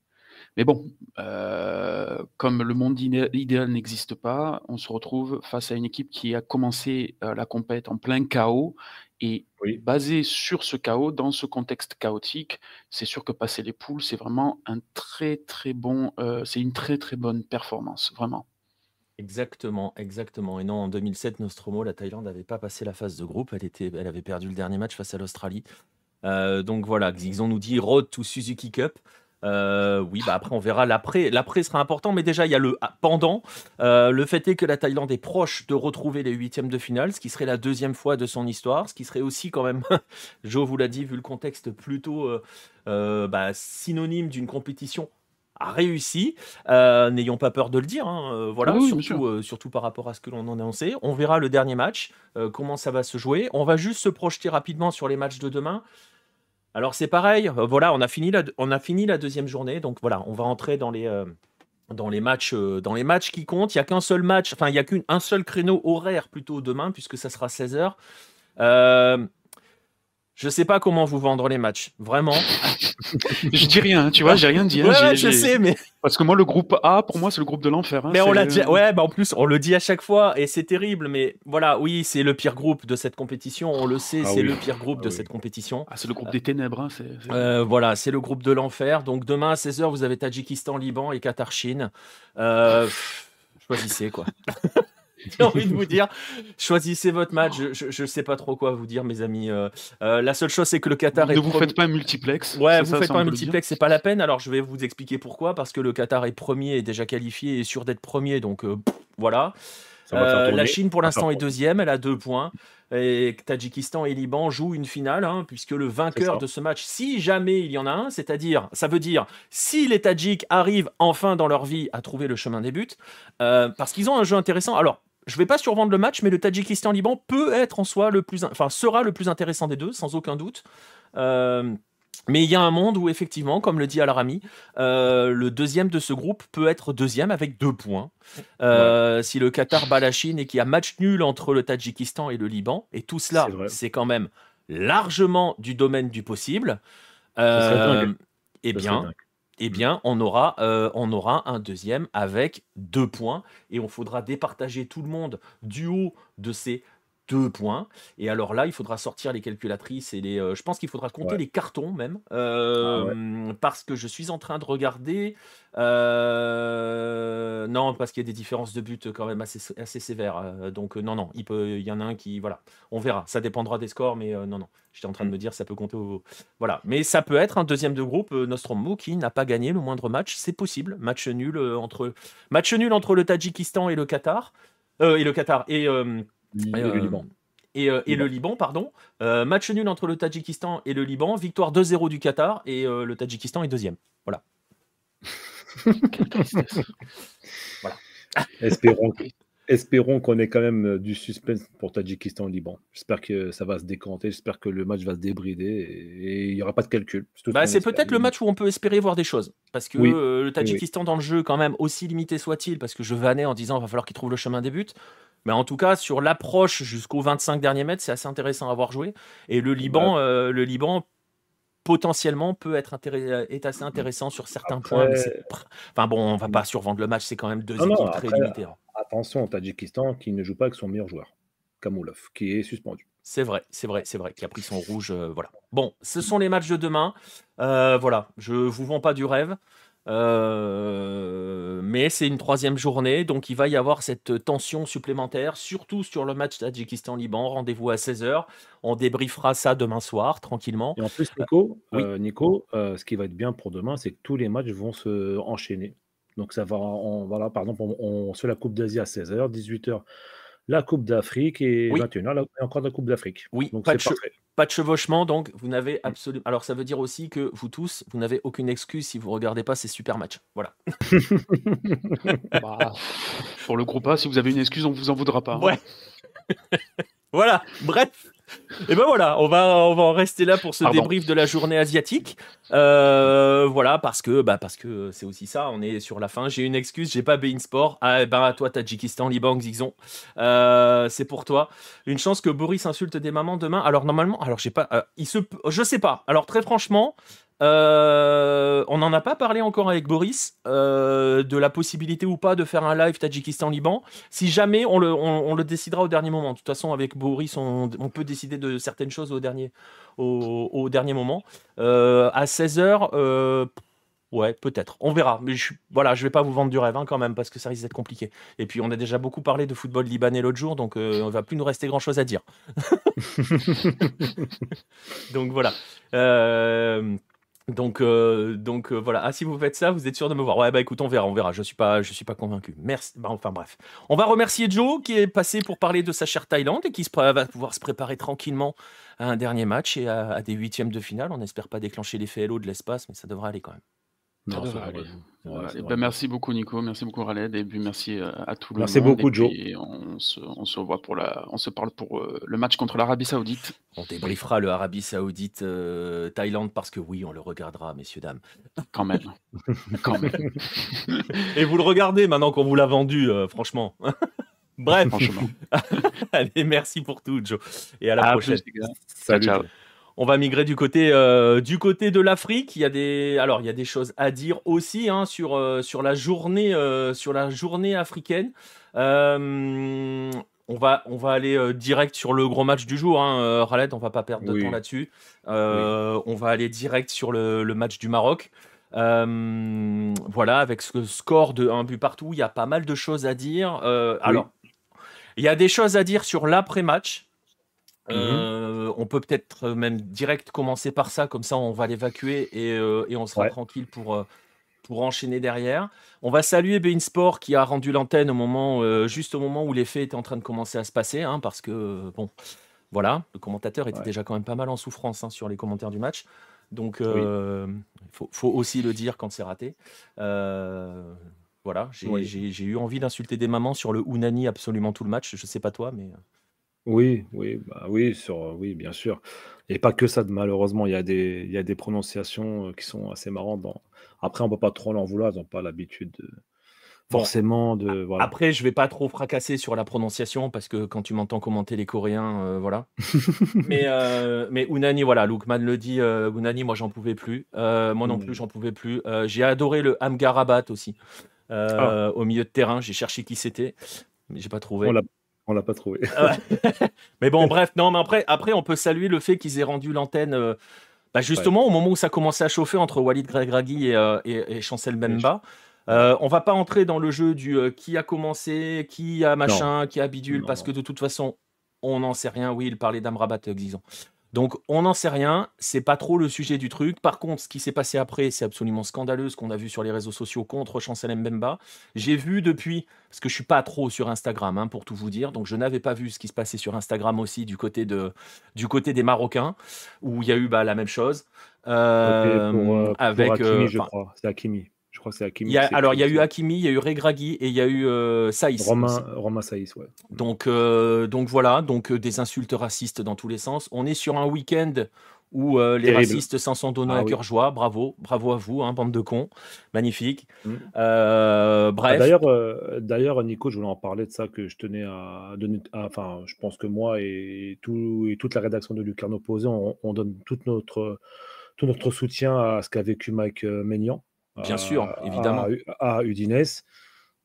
S3: Mais bon, euh, comme le monde idéal n'existe pas, on se retrouve face à une équipe qui a commencé euh, la compète en plein chaos. Et basé sur ce chaos, dans ce contexte chaotique, c'est sûr que passer les poules, c'est vraiment un très très bon, euh, c'est une très très bonne performance, vraiment.
S1: Exactement, exactement. Et non, en 2007, Nostromo, la Thaïlande n'avait pas passé la phase de groupe. Elle, était, elle avait perdu le dernier match face à l'Australie. donc voilà, Xixon nous dit Road to Suzuki Cup. Euh, oui, bah après on verra. L'après, l'après sera important, mais déjà il y a le ah, pendant. Euh, le fait est que la Thaïlande est proche de retrouver les huitièmes de finale, ce qui serait la deuxième fois de son histoire, ce qui serait aussi quand même, Joe vous l'a dit, vu le contexte plutôt euh, bah, synonyme d'une compétition réussie. n'ayons pas peur de le dire, hein, voilà, surtout, par rapport à ce que l'on en a annoncé. On verra le dernier match, comment ça va se jouer. On va juste se projeter rapidement sur les matchs de demain. Alors c'est pareil, euh, voilà, on a, fini la, on a fini la deuxième journée, donc voilà, on va entrer dans les, euh, dans les, matchs, euh, dans les matchs qui comptent. Il n'y a qu'un seul match, enfin il n'y a qu'un seul créneau horaire plutôt demain, puisque ça sera 16h je sais pas comment vous vendre les matchs, vraiment. je dis rien, tu vois, j'ai rien dit. Hein, je sais,
S3: mais parce que moi, le groupe A, pour moi, c'est le groupe de l'enfer. Hein. mais on l'a dit, ouais, bah en plus, on le
S1: dit à chaque fois, et c'est terrible. Mais voilà, oui, c'est le pire groupe de cette compétition, on le sait, ah c'est le pire groupe ah de cette compétition. Ah, c'est le groupe des ténèbres. Hein, euh, voilà, c'est le groupe de l'enfer. Donc demain à 16h, vous avez Tadjikistan, Liban et Qatar, Chine. Euh, choisissez quoi. j'ai envie de vous dire, choisissez votre match. Je ne sais pas trop quoi vous dire, mes amis. Euh, euh, la seule chose, c'est que le Qatar. Ne vous faites pas
S3: un multiplex.
S1: Ouais, vous ne faites pas un multiplex, c'est pas la peine. Alors, je vais vous expliquer pourquoi. Parce que le Qatar est premier, est déjà qualifié et sûr d'être premier. Donc, euh, voilà. la Chine, pour l'instant, est deuxième. Elle a deux points. Et Tadjikistan et Liban jouent une finale, hein, puisque le vainqueur de ce match, si jamais il y en a un, c'est-à-dire, ça veut dire, si les Tadjiks arrivent enfin dans leur vie à trouver le chemin des buts, parce qu'ils ont un jeu intéressant. Alors, je ne vais pas survendre le match, mais le Tadjikistan-Liban peut être en soi le plus, enfin sera le plus intéressant des deux, sans aucun doute. Euh, mais il y a un monde où effectivement, comme le dit al euh, le deuxième de ce groupe peut être deuxième avec deux points. Euh, si le Qatar bat la Chine et qu'il y a match nul entre le Tadjikistan et le Liban, et tout cela, c'est quand même largement du domaine du possible. eh bien, eh bien, on aura, euh, on aura un deuxième avec deux points et on faudra départager tout le monde du haut de ces deux points. Et alors là, il faudra sortir les calculatrices et les. Euh, je pense qu'il faudra compter les cartons même, euh, ah parce que je suis en train de regarder. Euh, non, parce qu'il y a des différences de but quand même assez, sévères. Donc non, non, il peut, il y en a un qui, voilà, on verra. Ça dépendra des scores, mais non, non. J'étais en train de me mm. dire, ça peut compter au. Voilà, mais ça peut être un deuxième de groupe Nostromo qui n'a pas gagné le moindre match. C'est possible. Match nul entre match nul entre le Tadjikistan et le Qatar. et le Qatar et et, euh, euh, le Liban. pardon. Euh, match nul entre le Tadjikistan et le Liban. Victoire 2-0 du Qatar et le Tadjikistan est deuxième. Voilà. Quelle
S2: tristesse. voilà. Espérons, espérons qu'on ait quand même euh, du suspense pour Tadjikistan-Liban. J'espère que ça va se décanter, j'espère que le match va se débrider et il n'y aura pas de calcul. C'est, bah, peut-être
S1: le match où on peut espérer voir des choses. Parce que euh, le Tadjikistan dans le jeu, quand même, aussi limité soit-il, parce que je vannais en disant qu'il va falloir qu'il trouve le chemin des buts. Mais en tout cas, sur l'approche jusqu'au 25 derniers mètres, c'est assez intéressant à voir jouer. Et le Liban, bah. euh, le Liban potentiellement peut être est assez intéressant sur certains points. Enfin bon, on va mm. pas survendre le match, c'est quand même deux ah équipes très limitées. Hein attention au
S2: Tadjikistan qui ne joue pas avec son meilleur joueur, Kamolov, qui est suspendu.
S1: C'est vrai, c'est vrai, c'est vrai, qui a pris son rouge. Euh, voilà. Bon, ce sont les matchs de demain. Euh, voilà, je vous vends pas du rêve. Euh, mais c'est une troisième journée, donc il va y avoir cette tension supplémentaire, surtout sur le match Tadjikistan-Liban. Rendez-vous à 16h. On débriefera ça demain soir, tranquillement. Et en plus, Nico,
S2: Nico ce qui va être bien pour demain, c'est que tous les matchs vont se enchaîner. Donc, ça va, voilà, par exemple, on, se fait la Coupe d'Asie à 16h, 18h, la Coupe d'Afrique et 21h, encore la Coupe d'Afrique. Oui,
S1: pas de, chevauchement, donc vous n'avez mmh. absolument. Alors, ça veut dire aussi que vous tous, vous n'avez aucune excuse si vous ne regardez
S3: pas ces super matchs. Voilà. Bah, pour le groupe A, si vous avez une excuse, on ne vous en voudra pas. Hein. Ouais. voilà, bref. Et ben voilà, on
S1: va, on va en rester là pour ce débrief de la journée asiatique. Euh, voilà, parce que bah, parce que c'est aussi ça, on est sur la fin. J'ai une excuse, j'ai pas Bein Sport. Ah, eh ben à toi, Tadjikistan, Liban, Xixon. Euh, c'est pour toi. Une chance que Boris insulte des mamans demain. Alors normalement, alors j'ai pas. Euh, il se, je sais pas. Alors très franchement, euh, on n'en a pas parlé encore avec Boris euh, de la possibilité ou pas de faire un live Tadjikistan-Liban. Si jamais, on le, décidera au dernier moment. De toute façon, avec Boris, on, peut décider de certaines choses au dernier, au, dernier moment. Euh, à 16h, ouais, peut-être. On verra. Mais je, voilà, je vais pas vous vendre du rêve hein, quand même parce que ça risque d'être compliqué. Et puis, on a déjà beaucoup parlé de football libanais l'autre jour, donc on va plus nous rester grand-chose à dire. donc voilà. Donc, euh, donc euh, voilà. Ah, si vous faites ça, vous êtes sûr de me voir. Ouais, bah écoute, on verra, on verra. Je suis pas, je suis pas convaincu. Merci. Bah, enfin bref, on va remercier Joe qui est passé pour parler de sa chère Thaïlande et qui se, va pouvoir se préparer tranquillement à un dernier match et à, des huitièmes de finale. On n'espère pas déclencher l'effet Hello de l'espace, mais ça devrait aller quand même
S3: merci beaucoup Nico, merci beaucoup Raled et puis merci euh, à tout le monde. Merci beaucoup Joe. on se, revoit pour la, on se parle pour euh, le match contre l'Arabie Saoudite. On débriefera le Arabie Saoudite euh, Thaïlande parce que oui, on le regardera messieurs dames. Quand même. Quand même.
S1: et vous le regardez maintenant qu'on vous l'a vendu, franchement. Bref. Franchement. Allez, merci pour tout Joe et à la prochaine. Salut. On va migrer du côté, euh, du côté de l'Afrique. Il y a des, alors il y a des choses à dire aussi hein, sur, euh, sur, la journée, euh, sur la journée africaine. on va, on va aller direct sur le gros match du jour. Hein, on on va pas perdre de temps là-dessus. On va aller direct sur le, match du Maroc. voilà, avec ce score de un but partout, il y a pas mal de choses à dire. Alors, il y a des choses à dire sur l'après-match. Mmh euh, on peut peut-être euh, même direct commencer par ça, comme ça on va l'évacuer et, euh, on sera tranquille pour, pour enchaîner derrière. On va saluer Bein Sport qui a rendu l'antenne au moment, juste au moment où les faits étaient en train de commencer à se passer, hein, parce que bon, voilà, le commentateur était déjà quand même pas mal en souffrance hein, sur les commentaires du match. Donc il faut, aussi le dire quand c'est raté. voilà, j'ai eu envie d'insulter des mamans sur le Unani absolument tout le match. Je sais pas toi, mais
S2: oui, oui, bah oui, sur, oui, bien sûr et pas que ça malheureusement, il y a des il a des prononciations, qui sont assez marrantes dans après on peut pas trop l'en ils n'ont pas l'habitude forcément
S1: après je vais pas trop fracasser sur la prononciation parce que quand tu m'entends commenter les coréens, voilà. Mais mais Unani voilà, Lookman le dit, Unani moi j'en pouvais plus, moi non plus mmh. j'en pouvais plus, j'ai adoré le Amgarabat aussi, ah. au milieu de terrain, j'ai cherché qui c'était, mais j'ai pas trouvé.
S2: On l'a pas trouvé. Ah
S1: mais bon, bref, non, mais après, après, on peut saluer le fait qu'ils aient rendu l'antenne. Euh, bah, justement, au moment où ça commençait à chauffer entre Walid Greg euh, et, et, Chancel Memba. On euh, on va pas entrer dans le jeu du qui a commencé, qui a machin, qui a bidule, parce que de toute façon, on n'en sait rien. Oui, il parlait d'Amrabat, disons. Donc on n'en sait rien, c'est pas trop le sujet du truc. Par contre, ce qui s'est passé après, c'est absolument scandaleux ce qu'on a vu sur les réseaux sociaux contre Chancel Mbemba. J'ai vu depuis, parce que je suis pas trop sur Instagram hein, pour tout vous dire, donc je n'avais pas vu ce qui se passait sur Instagram aussi du côté, de, du côté des Marocains, où il y a eu bah, la même chose. Euh, euh, avec euh, je
S2: crois. C'est Hakimi alors, il y a
S1: eu Hakimi, il y a eu Regragui et il y a eu euh, Saïs. Romain, Saïs, ouais. Donc, euh, donc voilà, donc euh, des insultes racistes dans tous les sens. On est sur un week-end où les racistes s'en sont donnés ah à cœur joie. Bravo, bravo à vous, hein, bande de cons. Magnifique. Mm. Ah, bref. d'ailleurs, d'ailleurs, Nico, je voulais en parler de ça que je
S2: tenais à donner. Enfin, je pense que moi et, et toute la rédaction de Lucarno Posé, on, donne toute notre, tout notre soutien à ce qu'a vécu Mike Maignan bien sûr, euh, évidemment. À, Udinese.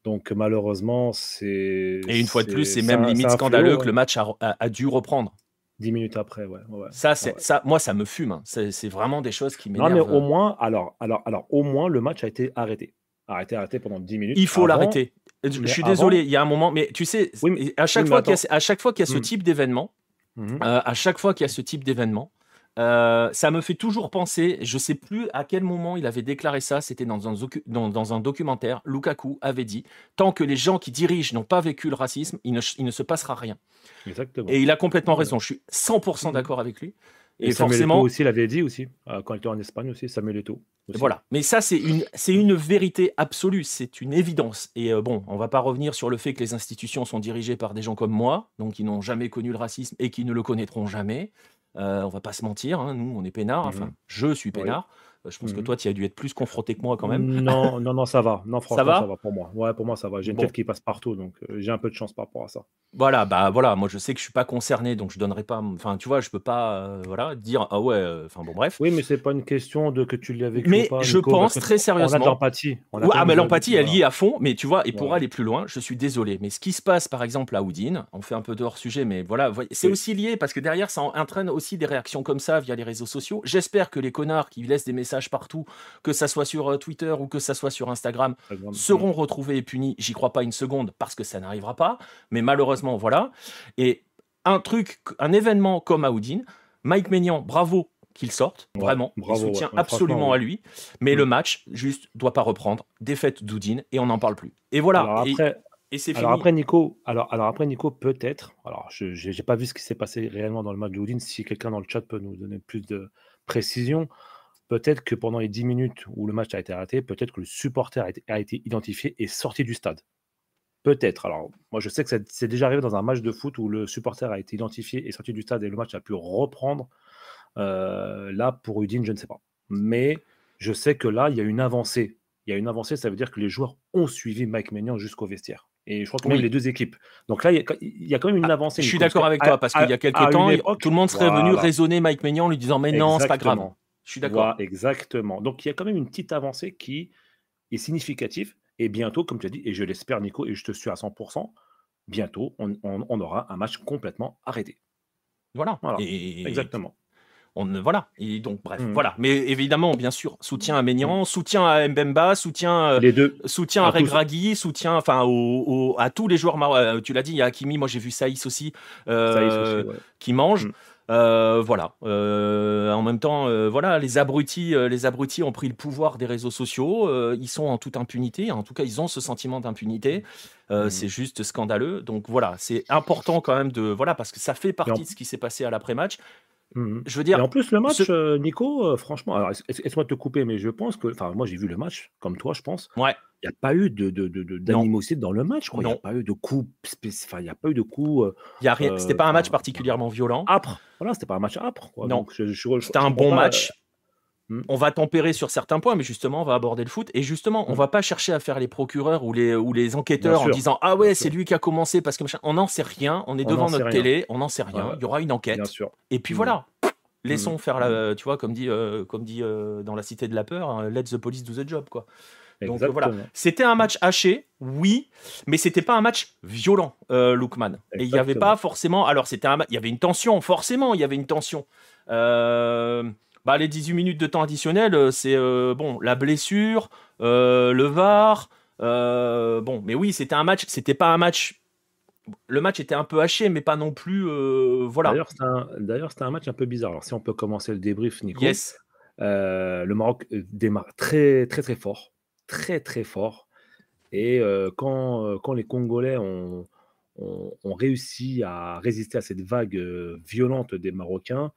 S2: Donc malheureusement, c'est. Et une fois de plus, c'est même limite scandaleux que le
S1: match a, dû reprendre. Dix minutes après, ouais. ça, ça. Moi, ça me fume. Hein. C'est vraiment des choses qui m'énervent. Non, mais au moins,
S2: alors, alors, alors, au moins, le match a
S1: été arrêté. Arrêté, arrêté pendant 10 minutes. Il faut l'arrêter. Je, suis désolé. Il y a un moment, mais tu sais, à, chaque fois qu'il y a, chaque fois qu'il y ce hum. type d'événement, hum. euh, à chaque fois qu'il y a ce type d'événement, euh, ça me fait toujours penser, je ne sais plus à quel moment il avait déclaré ça, c'était dans, dans, un documentaire, Lukaku avait dit, tant que les gens qui dirigent n'ont pas vécu le racisme, il ne, se passera rien. Exactement. Et il a complètement raison, je suis 100% mhm. d'accord avec lui. Et, Samuel forcément... aussi
S2: l'avait dit aussi, euh, quand il était en Espagne aussi, Samuel Eto'o. Voilà,
S1: mais ça c'est une, c'est une vérité absolue, c'est une évidence. Et euh, bon, on va pas revenir sur le fait que les institutions sont dirigées par des gens comme moi, donc qui n'ont jamais connu le racisme et qui ne le connaîtront jamais. Euh, on va pas se mentir, hein, nous, on est peinards. Mmh enfin, je suis peinard. Euh, je pense que mhm. toi, tu as dû être plus confronté que moi quand même. Non,
S2: non, non, ça va. Non, franchement, ça va, pour moi. Ouais, pour moi, ça va. J'ai une tête qui passe partout, donc euh, j'ai un peu de chance
S1: par rapport à ça. Voilà, bah voilà. Moi, je sais que je suis pas concerné, donc je donnerai pas. Enfin, tu vois, je peux pas, euh, voilà, dire ah ouais. Enfin bon,
S2: bref. Oui, mais c'est pas une question de que tu l'as vécu. Mais je pense très sérieusement. On a de l'empathie. ah, mais l'empathie est liée à
S1: fond. Mais tu vois, et pour aller plus loin, je suis désolé, mais ce qui se passe, par exemple, à Houdine on fait un peu de hors sujet, mais voilà, c'est aussi lié parce que derrière, ça entraîne aussi des réactions comme ça via les réseaux sociaux. J'espère que les connards qui laissent des messages partout, que ça soit sur euh, Twitter ou que ça soit sur Instagram, seront retrouvés et punis. J'y crois pas une seconde parce que ça n'arrivera pas. Mais malheureusement, voilà. Et un truc, un événement comme Aoudin, Mike Maignan, bravo qu'il sorte, vraiment, bravo, il absolument à lui, mais le mm. match, juste, doit pas reprendre, défaite d'Oudine, et on n'en parle plus. Et voilà, après, et, c'est fini. Après
S2: Nico, alors, alors après Nico, peut-être, alors je n'ai pas vu ce qui s'est passé réellement dans le match d'Oudine, si quelqu'un dans le chat peut nous donner plus de précision, peut-être que pendant les 10 minutes où le match a été arrêté, peut-être que le supporter a été, identifié et sorti du stade. Peut-être. Alors, moi, je sais que c'est déjà arrivé dans un match de foot où le supporter a été identifié et sorti du stade et le match a pu reprendre. Euh, là, pour Udine, je ne sais pas. Mais je sais que là, il y a une avancée. Il y a une avancée, ça veut dire que les joueurs ont suivi Mike Maignan jusqu'au vestiaire. Et je crois que les deux équipes. Donc là, il y, a quand même une ah, avancée. Je suis d'accord avec toi, parce qu'il y a quelques temps, tout le monde serait venu raisonner Mike Maignan en lui disant Mais non, c'est pas grave. Je suis d'accord. exactement. Donc il y a quand même une petite avancée qui est significative. Et bientôt, comme tu as dit, et je l'espère, Nico, et je te suis à 100%, bientôt, on, aura un match complètement arrêté. Voilà. Exactement.
S1: On, voilà. donc, bref, mmh. voilà. Mais évidemment, bien sûr, soutien à Ménian, mmh. soutien à Mbemba, soutien, euh, soutien à, Regragi, soutien enfin, à tous les joueurs. Euh, tu l'as dit, il y a Hakimi, moi j'ai vu Saïs aussi, euh, qui mange. Mmh. Euh, voilà. Euh, en même temps, euh, voilà, les abrutis, les abrutis ont pris le pouvoir des réseaux sociaux. ils sont en toute impunité. En tout cas, ils ont ce sentiment d'impunité. Mm. C'est juste scandaleux. Donc voilà, c'est important quand même de voilà parce que ça fait partie de ce qui s'est passé à l'après-match. Mmh je veux dire. Et en plus,
S2: le match, euh, Nico, euh, franchement, alors laisse-moi te couper, mais je pense que, enfin, moi j'ai vu le match, comme toi, je pense. Ouais. Il n'y a pas eu d'animosité de, de, dans le match. Il n'y a pas eu de coups. Enfin,
S1: il n'y a pas eu de coups. y rien. Euh, c'était pas un match particulièrement violent. Âpre. Voilà, c'était pas un match âpre. Quoi. Non. C'était un bon match. Hmm. on va tempérer sur certains points, mais justement, on va aborder le foot. Et justement, on hmm. va pas chercher à faire les procureurs ou les, enquêteurs en disant Ah ouais, c'est lui qui a commencé parce que machin. On n'en sait rien, on est devant notre télé, on n'en sait rien. Il y aura une enquête. Et puis hmm. voilà. Laissons faire la, tu vois, comme dit, euh, comme dit euh, dans la cité de la peur, hein, let the police do the job, quoi. Donc euh, voilà, c'était un match haché, oui, mais c'était pas un match violent, Loukman. Lookman. Et il n'y avait pas forcément, alors c'était un, il y avait une tension, forcément, il y avait une tension. Euh, bah, les 18 minutes de temps additionnel, euh, c'est euh, bon, la blessure, euh, le VAR. bon, mais oui, c'était un match, c'était pas un match. Le match était un peu haché, mais pas non plus. voilà.
S2: D'ailleurs, c'était un, match un peu bizarre. Alors, si on peut commencer le débrief, Nico. Yes. le Maroc démarre très, très, très fort. Très, très fort. Et quand, quand les Congolais ont, réussi à résister à cette vague violente des Marocains,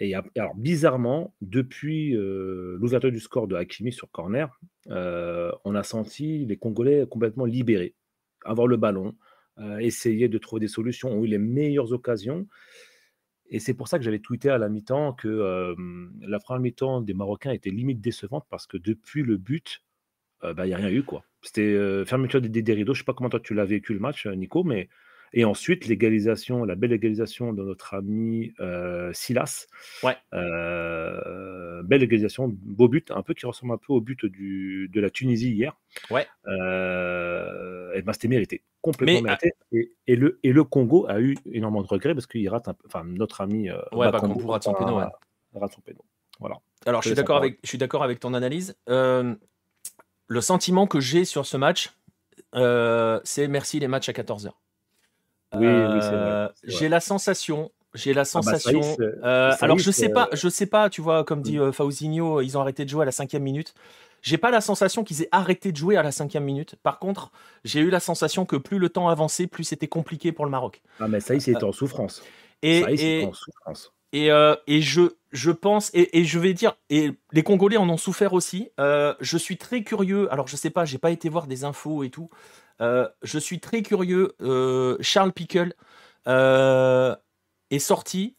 S2: et, alors, bizarrement, depuis l'ouverture du score de Hakimi sur corner, on a senti les Congolais complètement libérés, avoir le ballon, essayer de trouver des solutions, ont eu les meilleures occasions. Et c'est pour ça que j'avais tweeté à la mi-temps que la première mi-temps des Marocains était limite décevante parce que depuis le but, bah, il n'y a rien eu. quoi. C'était fermeture des, des, rideaux. Je ne sais pas comment toi tu l'as vécu le match, Nico, mais et ensuite, l'égalisation, la belle égalisation de notre ami euh, Silas. Ouais. Euh, belle égalisation, beau but, un peu qui ressemble un peu au but du, de la Tunisie hier. Ouais. Euh, et eh ben, c'était complètement ah et, le, et le Congo a eu énormément de regrets parce qu'il rate un Enfin, notre ami. Euh, bah, ouais, rate son Rate son Voilà. Alors, je suis, d'accord avec,
S1: je suis d'accord avec ton analyse. le sentiment que j'ai sur ce match, c'est merci les matchs à 14h. Oui, oui c'est euh, J'ai la sensation, j'ai la ah bah, sensation. Euh, alors je sais pas, euh, je sais pas. Tu vois, comme dit Faouzinho, ils ont arrêté de jouer à la cinquième minute. J'ai pas la sensation qu'ils aient arrêté de jouer à la cinquième minute. Par contre, j'ai eu la sensation que plus le temps avançait, plus c'était compliqué pour le Maroc. Ah mais ça il était en souffrance. Et, en souffrance. et je, je pense, et, je vais dire, et les Congolais en ont souffert aussi. Euh, je suis très curieux. Alors, je sais pas, j'ai pas été voir des infos et tout. Euh, je suis très curieux. Euh, Charles Pickle est sorti.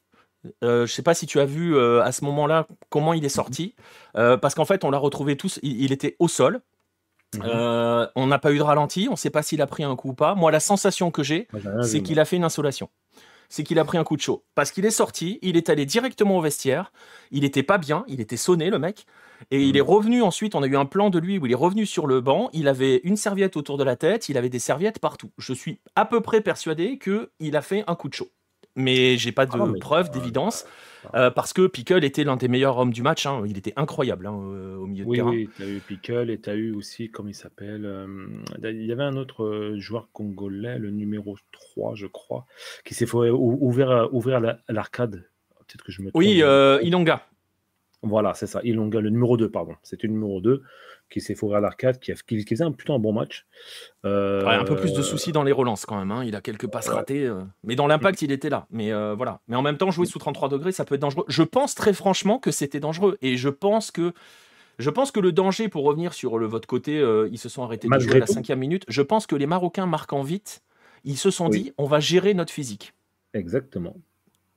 S1: je sais pas si tu as vu à ce moment-là comment il est sorti, parce qu'en fait, on l'a retrouvé tous. Il, était au sol. Mhm. on n'a pas eu de ralenti. On ne sait pas s'il a pris un coup ou pas. Moi, la sensation que j'ai, c'est qu'il a fait une insolation c'est qu'il a pris un coup de chaud. Parce qu'il est sorti, il est allé directement au vestiaire, il était pas bien, il était sonné le mec, et il est hmm. revenu ensuite, on a eu un plan de lui où il est revenu sur le banc, il avait une serviette autour de la tête, il avait des serviettes partout. Je suis à peu près persuadé qu'il a fait un coup de chaud. Mais j'ai pas ah de preuves preuve d'évidence. Euh, parce que Pickle était l'un des meilleurs hommes du match. Hein. Il était incroyable hein, euh, au milieu de terrain. Oui, tu as eu Pickle et
S2: tu as eu aussi, comme il s'appelle, euh, il y avait un autre joueur congolais, le numéro 3, je crois, qui s'est fait ouvrir, ouvrir l'arcade. que je Oui, Ilonga. Voilà, c'est ça, Ilonga, le numéro 2, pardon. C'était le numéro 2 qui s'est fourré à l'arcade, qui, a, qui, faisait un, plutôt de bon match. Euh, un peu plus de soucis
S1: dans les relances quand même. Hein. Il a quelques passes ratées. Euh. mais dans l'impact, il était là. Mais euh, voilà. Mais en même temps, jouer mm. sous 33 degrés, ça peut être dangereux. Je pense très franchement que c'était dangereux. Et je pense que. Je pense que le danger, pour revenir sur le votre côté, ils se sont arrêtés Malgré de jouer à la cinquième minute. Je pense que les Marocains marquant vite, ils se sont dit on va gérer notre physique.
S2: Exactement.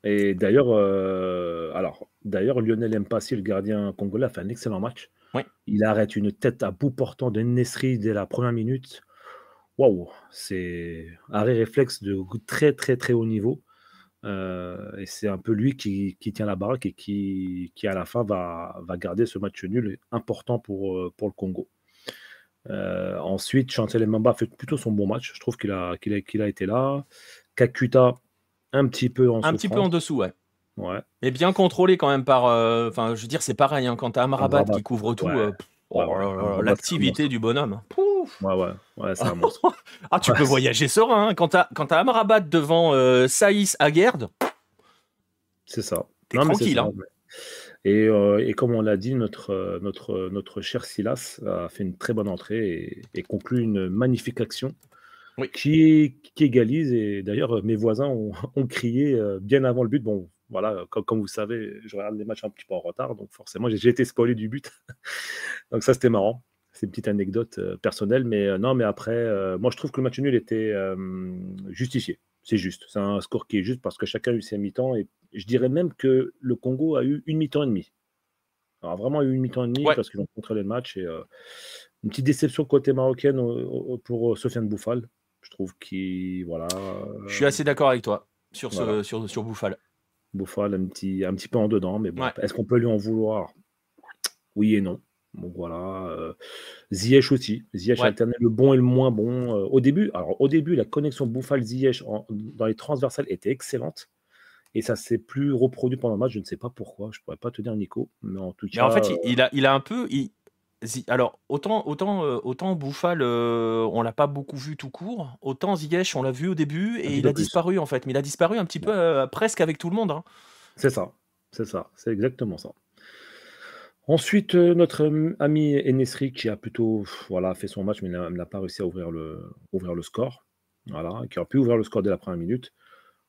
S2: Et d'ailleurs, alors d'ailleurs, Lionel Mpassi, le gardien congolais, a fait un excellent match. Il arrête une tête à bout portant de Nesri dès la première minute. Waouh, c'est arrêt réflexe de très très très haut niveau. Euh, et c'est un peu lui qui, tient la baraque et qui, qui à la fin va, garder ce match nul important pour, euh, pour le Congo. Euh, ensuite, Chantel Mamba fait plutôt son bon match. Je trouve qu'il a, a été là. Kakuta, un petit peu en Un petit peu en
S1: dessous, ouais. Ouais. Mais bien contrôlé quand même par. Euh, enfin, je veux dire, c'est pareil. Hein, quand t'as Amrabat qui couvre tout, l'activité du bonhomme. ouais, ouais, ouais, c'est un monstre. ah, tu peux voyager serein. Hein. Quand t'as Amrabat devant Saïs euh, Saïs Aguerd.
S2: C'est ça. tranquille. Hein. Euh, et, comme on l'a dit, notre, notre, notre cher Silas a fait une très bonne entrée et, conclut une magnifique action. Qui, qui, égalise. Et d'ailleurs, mes voisins ont, ont crié bien avant le but. Bon, voilà, euh, comme, vous savez, je regarde les matchs un petit peu en retard, donc forcément, j'ai été spoilé du but. donc ça, c'était marrant. C'est une petite anecdote euh, personnelle, mais euh, non, mais après, moi, je trouve que le match nul était justifié. C'est juste. C'est un score qui est juste parce que chacun a eu ses mi-temps. Et je dirais même que le Congo a eu une mi-temps et demi. Alors, vraiment, eu une mi-temps et demi parce qu'ils ont contrôlé le match. Et, une petite déception côté marocaine pour Sofiane Bouffal. Je trouve qu'il. Voilà.
S1: Je suis assez d'accord avec toi sur, sur, sur Bouffal.
S2: Bouffal un petit, un petit peu en dedans, mais bon, est-ce qu'on peut lui en vouloir Oui et non.
S1: Bon voilà. Euh,
S2: Ziyech aussi. Ziyech le bon et le moins bon. Euh, au début, alors au début, la connexion Bouffal-Ziyech dans les transversales était excellente. Et ça s'est plus reproduit pendant le match, je ne sais pas pourquoi, je pourrais pas te dire Nico, mais en tout cas. Mais en fait, euh,
S1: il, a, il a un peu, alors, autant, autant, euh, autant Bouffal, euh, on l'a pas beaucoup vu tout court, autant Ziyech, on l'a vu au début ah, et il a disparu en fait. Mais il a disparu un petit peu euh, presque avec tout le monde. Hein. C'est ça, c'est ça,
S2: c'est exactement ça. Ensuite, notre ami Enesri qui a plutôt voilà, fait son match, mais il n'a pas réussi à ouvrir le, ouvrir le score. Voilà, qui aurait pu ouvrir le score dès la première minute.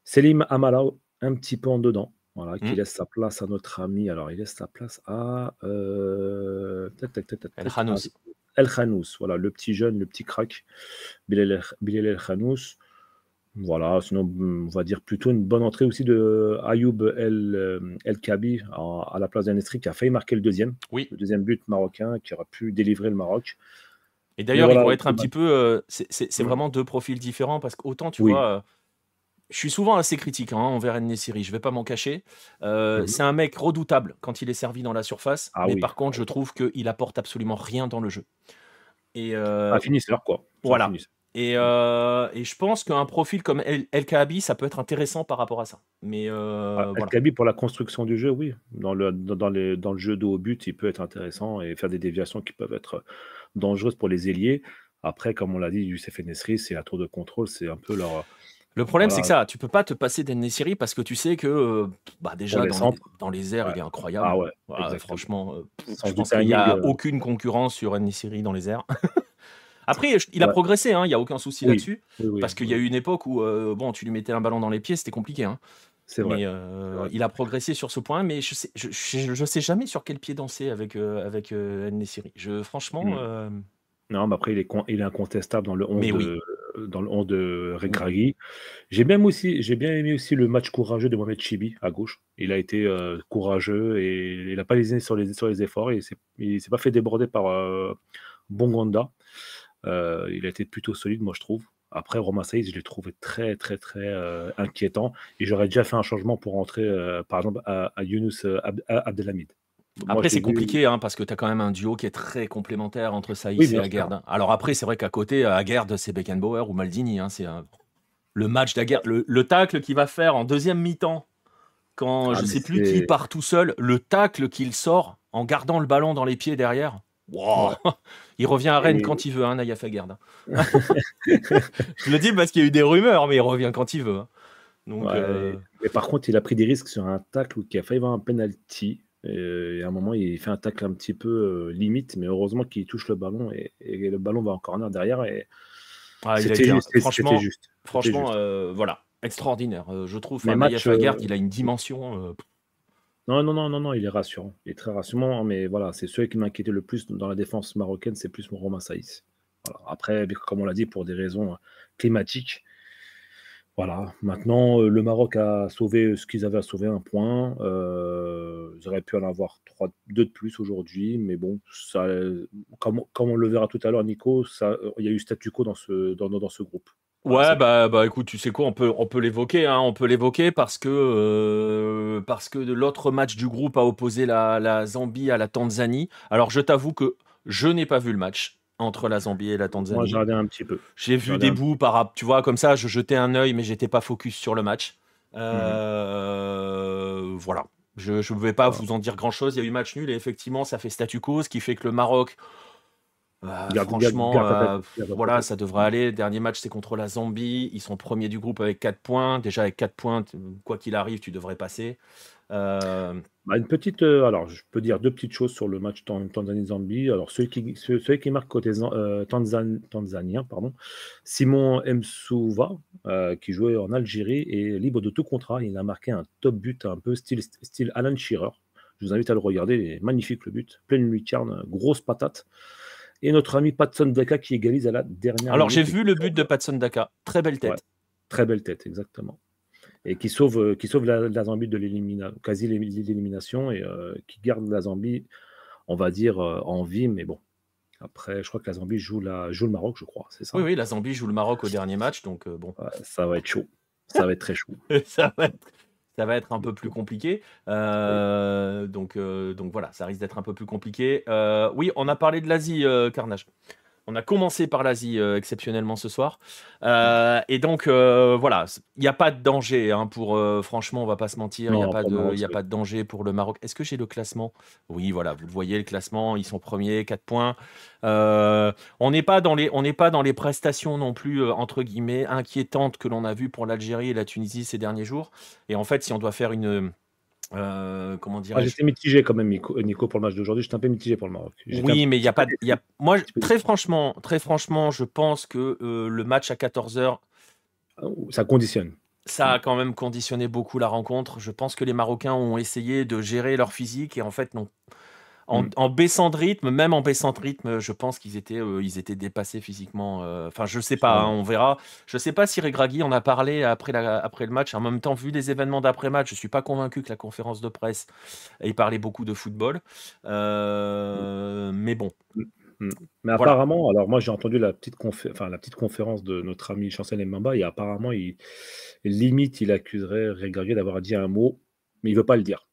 S2: Selim Amala, un petit peu en dedans. Voilà, mmh. qui laisse sa place à notre ami. Alors, il laisse sa place à euh, El Khanous. El voilà, le petit jeune, le petit crack, Bilal El Khanous. Voilà, sinon, on va dire plutôt une bonne entrée aussi de Ayoub El, euh, El Kabi à, la place d'Anestri qui a failli marquer le deuxième. Oui. Le deuxième but marocain qui aurait pu délivrer le Maroc.
S1: Et d'ailleurs, il ils vont être un petit peu. Euh, c'est mmh. vraiment deux profils différents parce qu'autant, tu vois. Euh, je suis souvent assez critique hein, envers Nesiri, je ne vais pas m'en cacher. Euh, mhm. C'est un mec redoutable quand il est servi dans la surface, ah mais par contre, je trouve qu'il apporte absolument rien dans le jeu. Et euh, un finisseur, quoi. Voilà. Mhm. Euh, et, je pense qu'un profil comme El, ça peut être intéressant par rapport à ça.
S2: Euh, ah, El pour la construction du jeu, oui. Dans le, jeu de haut but, il peut être intéressant et faire des déviations qui peuvent être dangereuses pour les ailiers. Après, comme on l'a dit, du Nesri, c'est la tour de contrôle, c'est un peu leur,
S1: le problème, c'est que ça, tu peux pas te passer Siri parce que tu sais que euh, bah déjà dans les, airs, il est incroyable. Ah franchement, il euh, je n'y a euh, aucune concurrence sur Siri dans les airs. Après, il a progressé, hein, il y n'y a aucun souci là-dessus. parce qu'il y a eu une époque où bon, tu lui mettais un ballon dans les pieds, c'était compliqué. Hein. C'est vrai. il a progressé sur ce point, mais je sais, sais jamais sur quel pied danser avec, avec Je, franchement. Hmm.
S2: Non, mais après, il est, il incontestable dans le 11 de, euh, dans le 11 de Regragui. Mm. J'ai même aussi, j'ai bien aimé aussi le match courageux de Mohamed Chibi à gauche. Il a été euh, courageux et il n'a pas lésiné sur les, sur les efforts et il s'est pas fait déborder par euh, Bongonda. il a été plutôt solide, moi je trouve. Après, Romain Saïd, je l'ai trouvé très, très, très inquiétant. Et j'aurais déjà fait un changement pour rentrer, par exemple, à, Yunus Younous Abdelhamid après, c'est compliqué
S1: hein, parce que tu as quand même un duo qui est très complémentaire entre Saïs et Aguerd. Alors, après, c'est vrai qu'à côté, euh, Aguerd, c'est Beckenbauer ou Maldini. Hein, c'est euh, le match d'Aguerd, le, tacle qu'il va faire en deuxième mi-temps quand ah, je je sais plus qui part tout seul, le tacle qu'il sort en gardant le ballon dans les pieds derrière. il revient à Rennes quand il veut, hein, Aguerd. je le dis parce qu'il y a eu des rumeurs, mais il revient quand il veut. Hein. Euh, mais par contre,
S2: il a pris des risques sur un tacle qui a failli avoir un penalty. Euh, et, à un moment, il fait un tacle un petit peu euh, limite, mais heureusement qu'il touche le ballon et, le ballon va en corner derrière. Et ah, c'était juste. Franchement,
S1: euh, voilà, extraordinaire. je trouve que match, Fagard, il a une dimension. Non, non,
S2: non, non, il est rassurant. Il est très rassurant, mais voilà, c'est celui qui m'inquiétait le plus dans la défense marocaine, c'est plus mon Romain Saïs. Après, comme on l'a dit, pour des raisons climatiques, voilà, maintenant, euh, le Maroc a sauvé euh, ce qu'ils avaient à sauver, un point. Euh, ils auraient pu en avoir trois, deux de plus aujourd'hui, mais bon, ça, comme, on le verra tout à l'heure, Nico, il y a eu statu quo dans ce, dans, ce groupe.
S1: Ouais, bah, bah écoute, tu sais quoi, on peut, on peut l'évoquer, hein, on peut l'évoquer parce que, parce que l'autre match du groupe a opposé la Zambie à la Tanzanie. Alors je t'avoue que je n'ai pas vu le match, entre la Zambie et la Tanzanie. Moi, j'ai un petit peu. J'ai vu des bouts par, tu vois, comme ça, je jetais un œil, mais j'étais pas focus sur le match. Euh, voilà. Je ne vais pas vous en dire grand-chose. Il y a eu match nul et effectivement, ça fait statu quo, ce qui fait que le Maroc,
S2: euh, franchement, euh, voilà, ça
S1: devrait aller. Dernier match, c'est contre la Zambie. Ils sont premiers du groupe avec 4 points. Déjà, avec 4 points, quoi qu'il arrive, tu devrais passer. Euh,
S2: une petite, euh, alors je peux dire deux petites choses sur le match Tanzanie-Zambie. Alors celui qui, celui qui marque côté euh, tanzanien, pardon, Simon Msouva, qui jouait en Algérie, est libre de tout contrat. Il a marqué un top but un peu style, style Alan Shearer. Je vous invite à le regarder, magnifique le but, pleine lucarne, grosse patate. Et notre ami Patson Daka qui égalise à la dernière. Alors j'ai vu
S1: le but de Patson Daka, très belle tête.
S2: très belle tête, exactement et qui sauve, euh, qui sauve la, Zambie de l'élimination, quasi l'élimination et euh, qui garde la Zambie, on va dire, euh, en vie. Mais bon, après, je crois que la Zambie joue, la, joue le Maroc, je crois, c'est ça Oui, oui,
S1: la Zambie joue le Maroc au dernier match, donc bon. ça
S2: va être chaud. Ça va être très chaud.
S1: ça, va être, ça va être un peu plus compliqué. donc, donc voilà, ça risque d'être un peu plus compliqué. oui, on a parlé de l'Asie, Carnage. On a commencé par l'Asie euh, exceptionnellement ce soir. Euh, et donc, euh, voilà, il n'y a pas de danger. Hein, pour, franchement, on va pas se mentir, il n'y a, pas de, danger pour le Maroc. Est-ce que j'ai le classement Oui, voilà, vous le voyez, le classement, ils sont premiers, 4 points. on n'est pas, dans les, pas dans les prestations non plus, entre guillemets, inquiétantes que l'on a vues pour l'Algérie et la Tunisie ces derniers jours. Et en fait, si on doit faire une euh, comment ah, dire J'étais
S2: mitigé quand même, euh, Nico, pour le match d'aujourd'hui. J'étais un peu mitigé pour le Maroc. Oui, mais
S1: il n'y a pas. Y Moi, très franchement, très franchement, je pense que euh, le match à 14h.
S2: Ah, ça conditionne.
S1: Ça a mm. quand même conditionné beaucoup la rencontre. Je pense que les Marocains ont essayé de gérer leur physique et en fait, non. Mm. En, baissant de rythme, même en baissant de rythme, je pense qu'ils étaient, euh, ils étaient dépassés physiquement. Euh, enfin, je je sais pas, hein, on verra. Je sais pas si Regragui en a parlé après, la, après le match. En même temps, vu les événements d'après-match, je suis pas convaincu que la conférence de presse ait parlé beaucoup de football. Euh, mm. Mais bon. Mm. Mais apparemment,
S2: alors moi j'ai entendu la petite, la petite conférence de notre ami Chancel Mbamba et apparemment, il, limite, il accuserait Regragui d'avoir dit un mot, mais il veut pas le dire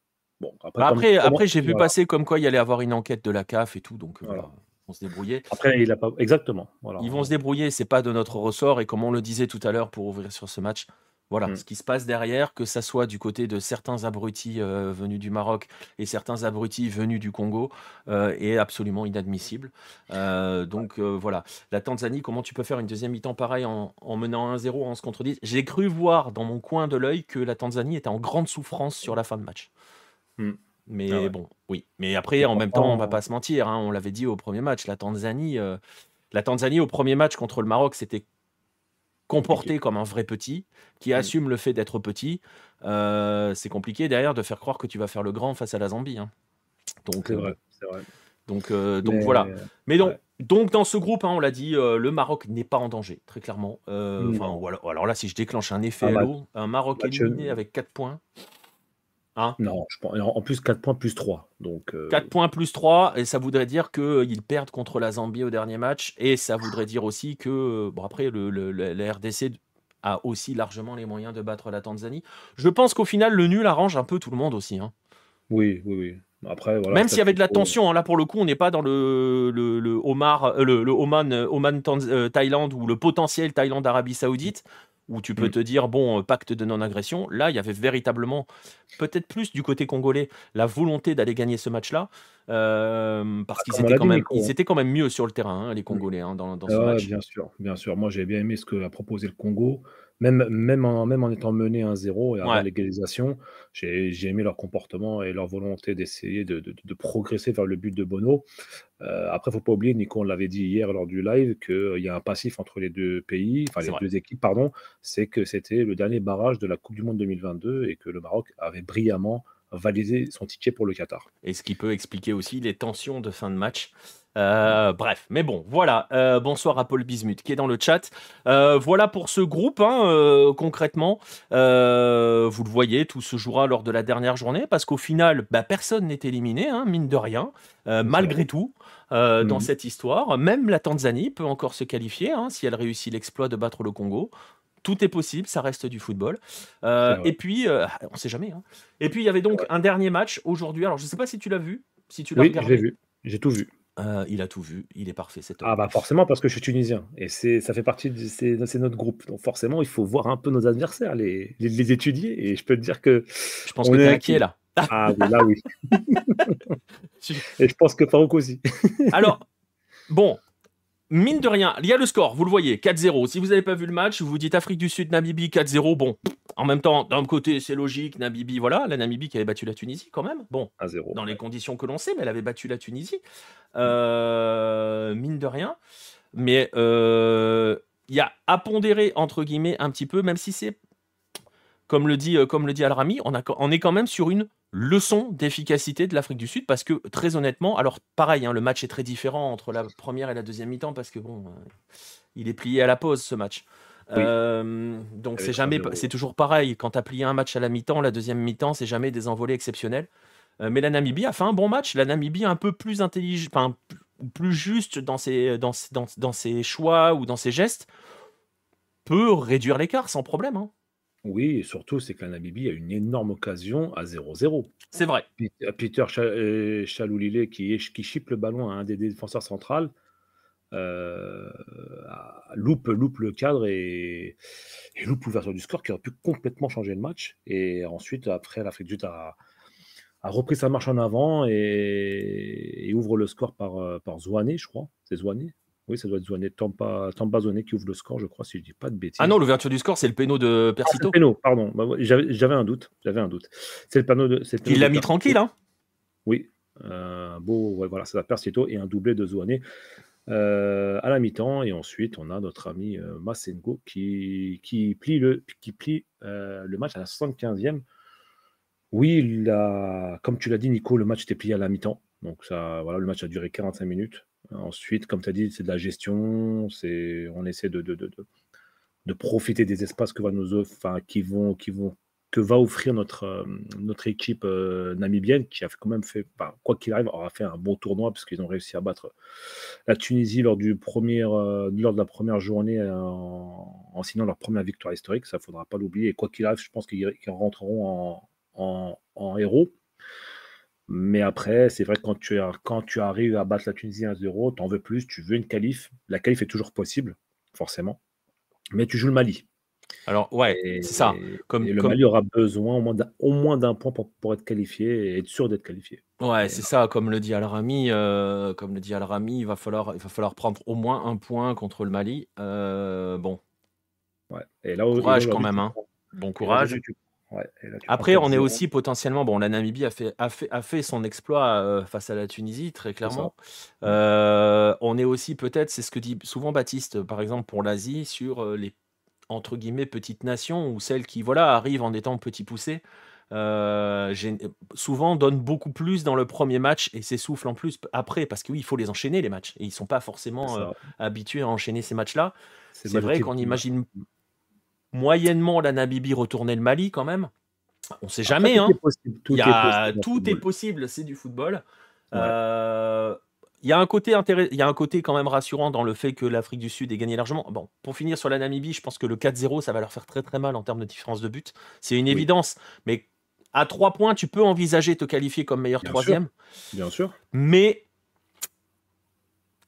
S2: après, bah, après, j'ai vu passer
S1: comme quoi il y allait avoir une enquête de la CAF et tout, donc euh, voilà. se débrouiller. Après, il exactement. Ils vont se débrouiller, c'est pas de notre ressort. Et comme on le disait tout à l'heure pour ouvrir sur ce match, voilà mm. ce qui se passe derrière, que ça soit du côté de certains abrutis euh, venus du Maroc et certains abrutis venus du Congo, euh, est absolument inadmissible. donc voilà, la Tanzanie, comment tu peux faire une deuxième mi-temps pareil en, en, menant 1-0 en se contredisant J'ai cru voir dans mon coin de l'œil que la Tanzanie était en grande souffrance sur la fin de match. Mm. Mais ah bon, oui. Mais après, en même temps, on va pas se mentir. Hein, on l'avait dit au premier match, la Tanzanie, euh, la Tanzanie au premier match contre le Maroc, c'était comporté comme un vrai petit, qui mm. assume le fait d'être petit. Euh, c'est compliqué derrière de faire croire que tu vas faire le grand face à la Zambie. Hein. Donc, c'est euh, vrai, vrai. donc, donc voilà. Mais donc, donc dans ce groupe, hein, on l'a dit, le Maroc n'est pas en danger, très clairement. alors, là, si je déclenche un effet un, un Maroc éliminé avec 4 points.
S2: Hein non, en plus 4 points plus 3. Donc, 4 euh,
S1: points plus 3, et ça voudrait dire qu'ils perdent contre la Zambie au dernier match, et ça voudrait dire aussi que, euh, bon après, le, la RDC a aussi largement les moyens de battre la Tanzanie. Je pense qu'au final, le nul arrange un peu tout le monde aussi. Hein. Oui, oui, oui. Après, Même s'il y avait de la tension, hein, là pour le coup, on n'est pas dans le, le, Omar, euh, Oman, Oman Thaïlande ou le potentiel Thaïlande-Arabie Saoudite où tu peux mm. te dire, bon, euh, pacte de non-agression, là, il y avait véritablement, peut-être plus du côté congolais, la volonté d'aller gagner ce match-là, euh, parce qu'ils étaient, quand même, quand même mieux sur le terrain, hein, les Congolais, hein, dans, dans
S2: ce ah match. Bien sûr, bien sûr. Moi, j'ai bien aimé ce que a proposé le Congo même, même, en, étant mené 1-0 et avant l'égalisation, j'ai aimé leur comportement et leur volonté d'essayer de, progresser vers le but de Bono. Euh, après, il ne faut pas oublier, Nico, on l'avait dit hier lors du live, qu'il euh, y a un passif entre les deux pays, enfin les deux équipes, pardon, c'est que c'était le dernier barrage de la Coupe du Monde 2022 et que le Maroc avait brillamment validé son ticket pour
S1: le Qatar. Et ce qui peut expliquer aussi les tensions de fin de match. Euh, bref, mais bon, voilà. Euh, bonsoir à Paul Bismuth qui est dans le chat. Euh, voilà pour ce groupe, hein, concrètement. vous le voyez, tout se jouera lors de la dernière journée parce qu'au final, bah, personne n'est éliminé, hein, mine de rien, malgré tout. dans mhm. cette histoire. Même la Tanzanie peut encore se qualifier hein, si elle réussit l'exploit de battre le Congo. Tout est possible, ça reste du football. et puis, ah, on ne sait jamais. Et puis, il y avait donc un dernier match aujourd'hui. Alors, je ne sais pas si tu l'as vu, si tu l'as oui, J'ai vu, j'ai tout vu. Euh, il a tout vu, il est parfait cet homme. Ah
S2: bah forcément parce que je suis tunisien et c'est ça fait partie de c'est notre groupe donc forcément il faut voir un peu nos adversaires les, étudier et je peux te dire que je pense que t'es inquiet là. Ah oui, là oui. et je pense que Farouk aussi. Alors
S1: bon mine de rien, il y a le score, vous le voyez, 4-0. Si vous n'avez pas vu le match, vous vous dites Afrique du Sud, Namibie, 4-0. Bon, en même temps, d'un côté, c'est logique, Namibie, voilà, la Namibie qui avait battu la Tunisie quand même. Bon, 1-0. Dans les conditions que l'on sait, mais elle avait battu la Tunisie. Euh, mine de rien. Mais euh, il y a à pondérer, entre guillemets, un petit peu, même si c'est, comme le dit, euh, comme le dit Al-Rami, on est quand même sur une leçon d'efficacité de l'Afrique du Sud parce que très honnêtement, alors pareil, hein, le match est très différent entre la première et la deuxième mi-temps parce que bon, euh, il est plié à la pause ce match. Euh, donc c'est jamais, c'est toujours pareil. Quand as plié un match à la mi-temps, la deuxième mi-temps, c'est jamais des envolées exceptionnelles. Euh, mais la Namibie a fait un bon match. La Namibie un peu plus intelligente, plus juste dans ses, choix ou dans ses gestes, peut réduire l'écart sans problème. Hein. Oui, et surtout, c'est que la Namibie a une énorme occasion à 0-0. C'est vrai. Euh,
S2: Peter, euh, Chaloulilé qui, chippe le ballon à un des défenseurs centrales, euh, loupe, loupe le cadre et, loupe l'ouverture du score qui aurait pu complètement changer le match. Et ensuite, après, l'Afrique du Sud a, repris sa marche en avant et, ouvre le score par, par je crois. C'est Zouané oui, ça doit être Zouané, Tampa, Tampa qui ouvre le score, je crois, si je ne dis pas de bêtises. Ah
S1: non, l'ouverture du score, c'est le péno de
S2: Persito. Ah, péno, pardon. Bah, j'avais un doute. J'avais un doute. C'est le panneau de. Il l'a mis tranquille, hein Oui. Euh, voilà, c'est la Persito et un doublé de Zouané. Euh, à la mi-temps. Et ensuite, on a notre ami euh, Massengo qui, plie, le, qui plie le match à la 75e. Oui, comme tu l'as dit, Nico, le match était plié à la mi-temps. Donc, ça, voilà, le match a duré 45 minutes. Ensuite, comme tu as dit, c'est de la gestion, c'est on essaie de, de, de, de, profiter des espaces que va nous offrir, qui vont, qui vont, que va offrir notre, euh, notre équipe euh, namibienne, qui a quand même fait, quoi qu'il arrive, aura fait un bon tournoi, parce qu'ils ont réussi à battre la Tunisie lors, du premier, euh, lors de la première journée en, signant leur première victoire historique, ça ne faudra pas l'oublier. Et quoi qu'il arrive, je pense qu'ils rentreront en, en, en héros. Mais après, c'est vrai que quand tu, arrives à battre la Tunisie à 0 t'en veux plus, tu veux une qualif. La qualif est toujours possible, forcément. Mais tu joues le Mali.
S1: Alors, ouais, c'est ça. comme, le Mali aura
S2: besoin au moins d'un point pour, être qualifié et être sûr d'être qualifié.
S1: Ouais, c'est ça. Comme le dit Al-Rami, euh, comme le dit Al il, va falloir, il va falloir prendre au moins un point contre le Mali. Euh, hein. bon. Et là, courage quand même. Bon courage. Après, on est aussi potentiellement. Bon, la Namibie a fait, a fait, a fait son exploit euh, face à la Tunisie, très clairement. Mm. Euh, on est aussi peut-être, c'est ce que dit souvent Baptiste, par exemple, pour l'Asie, sur euh, les entre guillemets petites nations ou celles qui voilà arrivent en étant petits poussés. souvent donnent beaucoup plus dans le premier match et s'essoufflent en plus après parce que oui il faut les enchaîner les matchs et ils sont pas forcément habitués à enchaîner ces matchs là
S3: c'est vrai qu'on imagine
S1: mm moyennement la Namibie retourner le Mali quand même. On sait jamais. tout, est hein. possible, C'est du football. Euh, il y a un côté y a un côté quand même rassurant dans le fait que l'Afrique du Sud ait gagné largement. Bon, pour finir sur la Namibie, je pense que le 4-0, ça va leur faire très très mal en termes de différence de but. C'est une évidence. Mais à 3 points, tu peux envisager te qualifier comme meilleur troisième. Bien sûr. Mais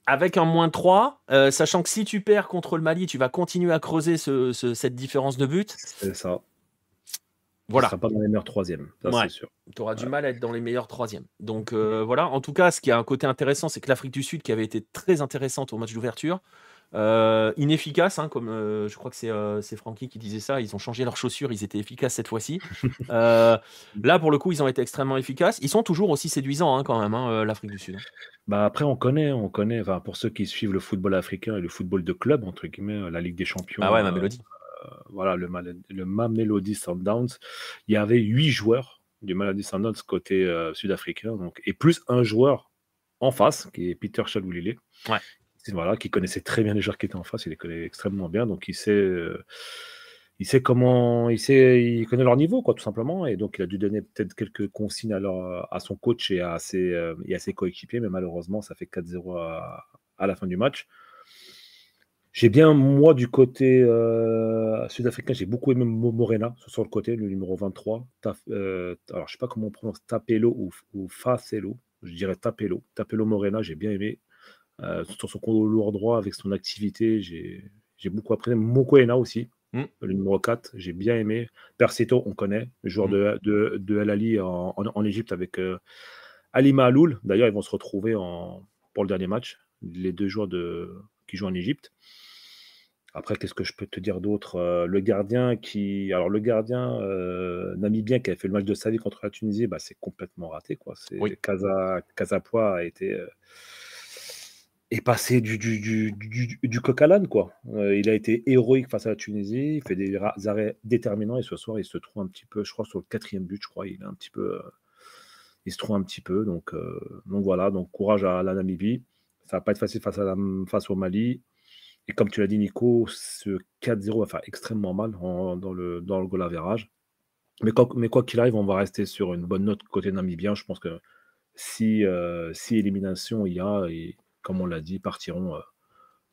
S1: avec un moins 3, euh, sachant que si tu perds contre le Mali, tu vas continuer à creuser cette différence de but. C'est
S2: ça. Voilà. Tu ne seras pas dans les meilleurs troisièmes, ça c'est sûr.
S1: Tu auras du mal à être dans les meilleurs troisièmes. Donc euh, voilà, en tout cas, ce qui a un côté intéressant, c'est que l'Afrique du Sud, qui avait été très intéressante au match d'ouverture, euh, inefficace, hein, comme euh, je crois que c'est euh, Francky qui disait ça, ils ont changé leurs chaussures, ils étaient efficaces cette fois-ci. là, pour le coup, ils ont été extrêmement efficaces. Ils sont toujours aussi séduisants hein, quand même, hein, l'Afrique du Sud.
S2: Bah après, on connaît, on connaît, pour ceux qui suivent le football africain et le football de club, entre guillemets, la Ligue des Champions. Ah ouais, ma mélodie. voilà, le, le Mamelody Sundowns. Il y avait huit joueurs du Mamelody Sundowns côté sud-africain, et plus un joueur en face, qui est Peter Chaloulilé, ouais voilà, qui connaissait très bien les joueurs qui étaient en face, il les connaît extrêmement bien, donc il sait, euh, il sait comment, il sait, il connaît leur niveau, quoi, tout simplement, et donc il a dû donner peut-être quelques consignes à, à son coach et à ses, euh, et à ses coéquipiers, mais malheureusement, ça fait 4-0 à, la fin du match. J'ai bien, moi, du côté euh, sud-africain, j'ai beaucoup aimé Morena sur le côté, le numéro 23. alors, je ne sais pas comment on prononce Tapelo ou, ou Facelo. Je dirais Tapelo. Tapelo Morena, j'ai bien aimé. Euh, sur son lourd droit avec son activité. J'ai, beaucoup apprécié. Mokoena aussi, mm. le numéro 4, j'ai bien aimé. Perseto, on connaît, le joueur mm. de, de, Al Ali en, en, Égypte avec Alima euh, Ali Mahaloul. D'ailleurs, ils vont se retrouver en, pour le dernier match, les deux joueurs de, qui jouent en Égypte. Après, qu'est-ce que je peux te dire d'autre euh, Le gardien qui. Alors, le gardien euh, namibien qui a fait le match de sa vie contre la Tunisie, bah, c'est complètement raté. Quoi. C'est... a été est passé du, du, du, coq à l'âne, quoi. Euh, il a été héroïque face à la Tunisie, il fait des arrêts déterminants et ce soir, il se trouve un petit peu, je crois, sur le quatrième but, je crois, il est un petit peu, euh, il se trouve un petit peu. Donc, euh, donc voilà, donc courage à la Namibie. Ça va pas être facile face, à la, face au Mali. Et comme tu l'as dit, Nico, ce 4-0 va faire extrêmement mal dans le, dans le goal Mais, mais quoi qu'il arrive, on va rester sur une bonne note côté namibien. Je pense que
S1: si, si élimination il y a, et, comme on l'a dit, partiront euh,